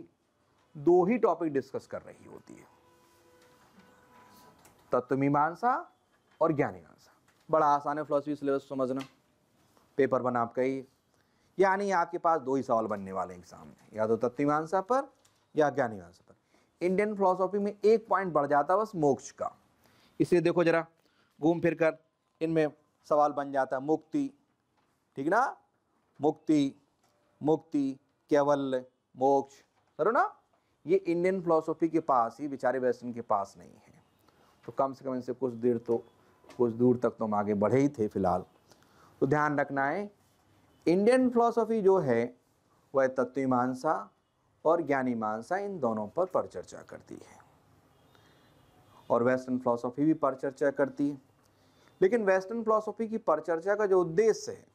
दो ही टॉपिक डिस्कस कर रही होती है तत्व मीमांसा और ज्ञानी बड़ा आसान है फिलोसफी सिलेबस समझना पेपर बना आपका ही यानी आपके पास दो ही सवाल बनने वाले एग्जाम में या तो तत्व मीमांसा पर या ज्ञान पर इंडियन फिलोसॉफी में एक पॉइंट बढ़ जाता है बस मोक्ष का इसलिए देखो जरा घूम फिर कर इनमें सवाल बन जाता है मुक्ति ठीक ना मुक्ति मुक्ति केवल मोक्ष करो ना ये इंडियन फिलोसॉफी के पास ही बेचारे वेस्टर्न के पास नहीं है तो कम से कम इनसे कुछ देर तो कुछ दूर तक तो हम आगे बढ़े ही थे फिलहाल तो ध्यान रखना है इंडियन फिलोसॉफी जो है वह मानसा और ज्ञानी मानसा इन दोनों पर परिचर्चा करती है और वेस्टर्न फिलोसॉफी भी परचर्चा करती है लेकिन वेस्टर्न फिलोसॉफी की परिचर्चा का जो उद्देश्य है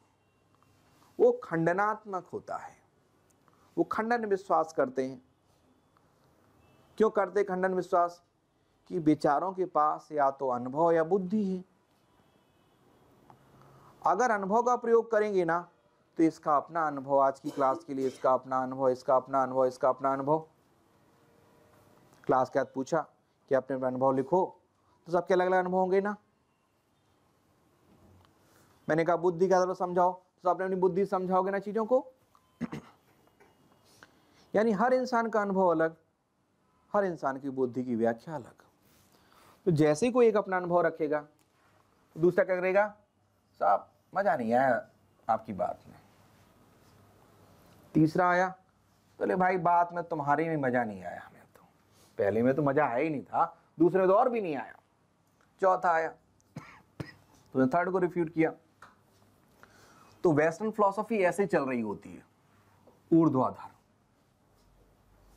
वो खंडनात्मक होता है वो खंडन विश्वास करते हैं क्यों करते खंडन विश्वास कि विचारों के पास या तो अनुभव या बुद्धि है अगर अनुभव का प्रयोग करेंगे ना तो इसका अपना अनुभव आज की क्लास के लिए इसका अपना अनुभव इसका अपना अनुभव इसका अपना अनुभव क्लास के बाद पूछा कि अपने अनुभव लिखो तो सबके अलग अलग अनुभव होंगे ना मैंने कहा बुद्धि का तो समझाओ तो आपने अपनी बुद्धि समझाओगे ना चीज़ों को यानी हर इंसान का अनुभव अलग हर इंसान की बुद्धि की व्याख्या अलग तो जैसे ही कोई एक अपना अनुभव रखेगा तो दूसरा क्या करेगा साहब मज़ा नहीं आया आपकी बात में तीसरा आया तो ले भाई बात में तुम्हारे में मज़ा नहीं आया हमें तो पहले में तो मज़ा आया ही नहीं था दूसरे में तो और भी नहीं आया चौथा आया तो थर्ड को रिफ्यूट किया तो वेस्टर्न फिलोसफी ऐसे चल रही होती है ऊर्ध्वाधार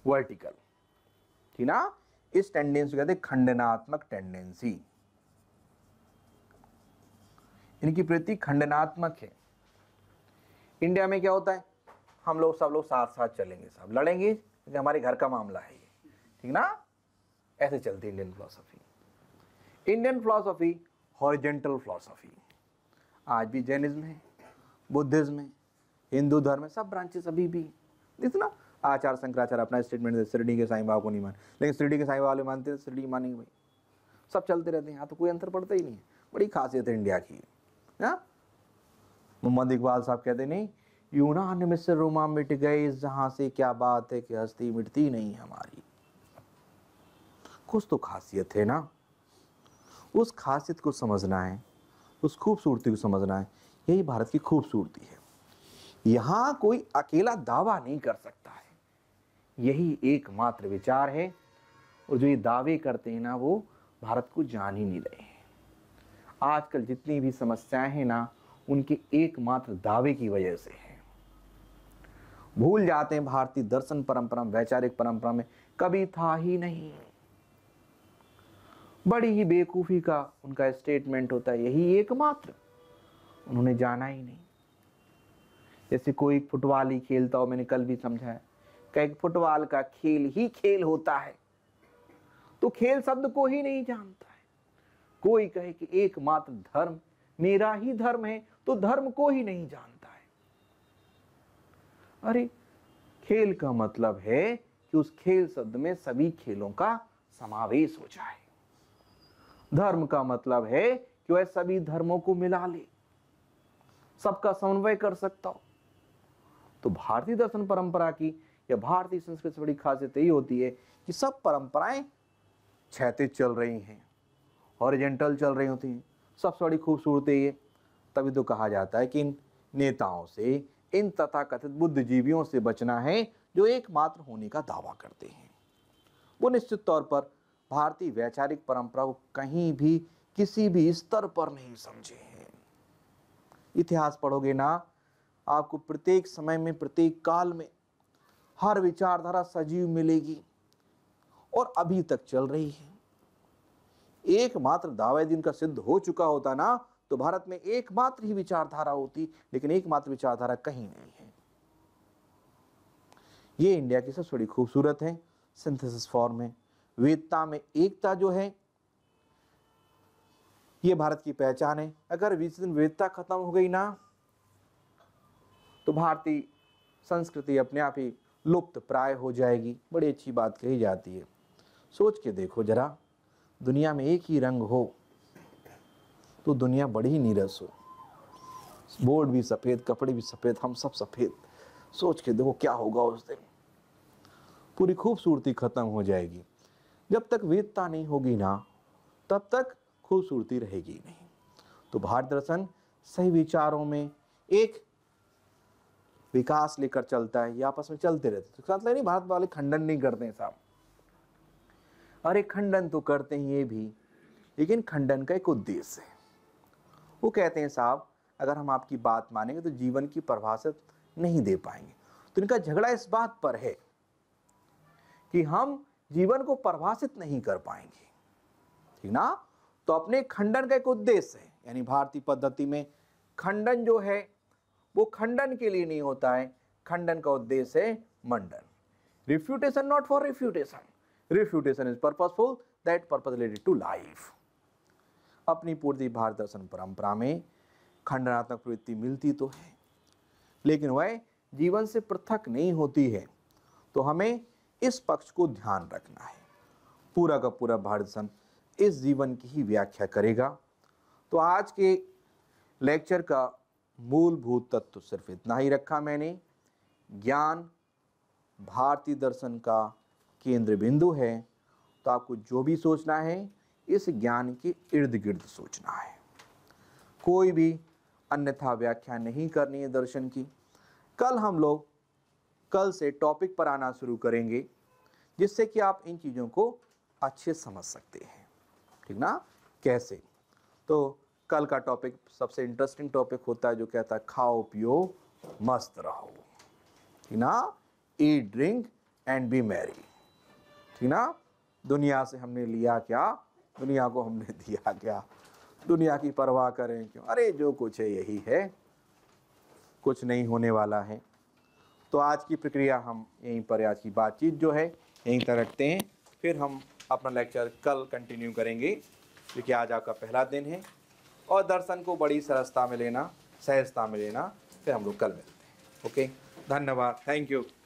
वर्टिकल ठीक ना इस टेंडेंसी को कहते हैं खंडनात्मक टेंडेंसी इनकी प्रति खंडनात्मक है इंडिया में क्या होता है हम लोग सब लोग साथ साथ चलेंगे सब लड़ेंगे क्योंकि हमारे घर का मामला है ये ठीक ना ऐसे चलती Indian philosophy Indian philosophy horizontal philosophy आज भी जैनिज्म है बुद्धिज्म है हिंदू धर्म है सब ब्रांचेस अभी भी ना आचार शंकराचार्य अपना स्टेटमेंट दे श्रीडी के साई बाबा को नहीं मान लेकिन श्रीडी के साई बाबा वाले मानते हैं तो मानेंगे भाई सब चलते रहते हैं यहाँ तो कोई अंतर पड़ता ही नहीं है बड़ी खासियत है इंडिया की ना हाँ? मोहम्मद इकबाल साहब कहते नहीं यूनान में से रोमा मिट गए जहां से क्या बात है कि हस्ती मिटती नहीं हमारी कुछ तो खासियत है ना उस खासियत को समझना है उस खूबसूरती को समझना है यही भारत की खूबसूरती है यहाँ कोई अकेला दावा नहीं कर सकता है यही एकमात्र विचार है और जो ये दावे करते हैं ना वो भारत को जान ही नहीं रहे आजकल जितनी भी समस्याएं हैं ना उनके एकमात्र दावे की वजह से है भूल जाते हैं भारतीय दर्शन परंपरा वैचारिक परंपरा में कभी था ही नहीं बड़ी ही बेवकूफ़ी का उनका स्टेटमेंट होता है यही एकमात्र उन्होंने जाना ही नहीं जैसे कोई फुटबॉल ही खेलता हो मैंने कल भी समझाया फुटबॉल का खेल ही खेल होता है तो खेल शब्द को ही नहीं जानता है कोई कहे कि एकमात्र धर्म मेरा ही धर्म है तो धर्म को ही नहीं जानता है अरे खेल का मतलब है कि उस खेल शब्द में सभी खेलों का समावेश हो जाए धर्म का मतलब है कि वह सभी धर्मों को मिला ले सबका समन्वय कर सकता हो तो भारतीय दर्शन परंपरा की या भारतीय संस्कृति से बड़ी खासियत यही होती है कि सब परंपराएं क्षैतिज चल रही हैं हॉरिजेंटल चल रही होती हैं सबसे बड़ी खूबसूरती ये तभी तो कहा जाता है कि इन नेताओं से इन तथाकथित बुद्धिजीवियों से बचना है जो एकमात्र होने का दावा करते हैं वो निश्चित तौर पर भारतीय वैचारिक परंपरा को कहीं भी किसी भी स्तर पर नहीं समझे हैं इतिहास पढ़ोगे ना आपको प्रत्येक समय में प्रत्येक काल में हर विचारधारा सजीव मिलेगी और अभी तक चल रही है एकमात्र दावे दिन का सिद्ध हो चुका होता ना तो भारत में एकमात्र ही विचारधारा होती लेकिन एकमात्र विचारधारा कहीं नहीं है ये इंडिया की सबसे बड़ी खूबसूरत है सिंथेसिस फॉर्म है वेदता में एकता जो है ये भारत की पहचान है अगर बीस दिन वेदता खत्म हो गई ना तो भारतीय संस्कृति अपने आप ही लुप्त प्राय हो जाएगी बड़ी अच्छी बात कही जाती है सोच के देखो जरा दुनिया में एक ही रंग हो तो दुनिया बड़ी ही नीरस हो बोर्ड भी सफ़ेद कपड़े भी सफ़ेद हम सब सफ़ेद सोच के देखो क्या होगा उस दिन पूरी खूबसूरती ख़त्म हो जाएगी जब तक वेदता नहीं होगी ना तब तक खूबसूरती रहेगी नहीं तो भारत दर्शन सही विचारों में एक विकास लेकर चलता है ये आपस में चलते रहते तो साथ मतलब नहीं भारत वाले खंडन नहीं करते हैं साहब अरे खंडन तो करते हैं ये भी लेकिन खंडन का एक उद्देश्य है वो कहते हैं साहब अगर हम आपकी बात मानेंगे तो जीवन की परिभाषा नहीं दे पाएंगे तो इनका झगड़ा इस बात पर है कि हम जीवन को परिभाषित नहीं कर पाएंगे ठीक ना तो अपने खंडन का एक उद्देश्य है यानी भारतीय पद्धति में खंडन जो है वो खंडन के लिए नहीं होता है खंडन का उद्देश्य है मंडन refutation not for refutation refutation is purposeful that purpose related to life अपनी पूर्ति भारत दर्शन परंपरा में खंडनात्मक प्रवृत्ति मिलती तो है लेकिन वह जीवन से पृथक नहीं होती है तो हमें इस पक्ष को ध्यान रखना है पूरा का पूरा भारत दर्शन इस जीवन की ही व्याख्या करेगा तो आज के लेक्चर का मूलभूत तत्व सिर्फ इतना ही रखा मैंने ज्ञान भारतीय दर्शन का केंद्र बिंदु है तो आपको जो भी सोचना है इस ज्ञान के इर्द गिर्द सोचना है कोई भी अन्यथा व्याख्या नहीं करनी है दर्शन की कल हम लोग कल से टॉपिक पर आना शुरू करेंगे जिससे कि आप इन चीज़ों को अच्छे समझ सकते हैं ठीक ना कैसे तो कल का टॉपिक सबसे इंटरेस्टिंग टॉपिक होता है जो कहता है खाओ पियो मस्त रहो ठीक ना eat drink and be merry ठीक ना दुनिया से हमने लिया क्या दुनिया को हमने दिया क्या दुनिया की परवाह करें क्यों अरे जो कुछ है यही है कुछ नहीं होने वाला है तो आज की प्रक्रिया हम यहीं पर आज की बातचीत जो है यहीं तक रखते हैं फिर हम अपना लेक्चर कल कंटिन्यू करेंगे क्योंकि आज आपका पहला दिन है और दर्शन को बड़ी सरसता में लेना सहजता में लेना फिर हम लोग कल मिलते हैं ओके धन्यवाद थैंक यू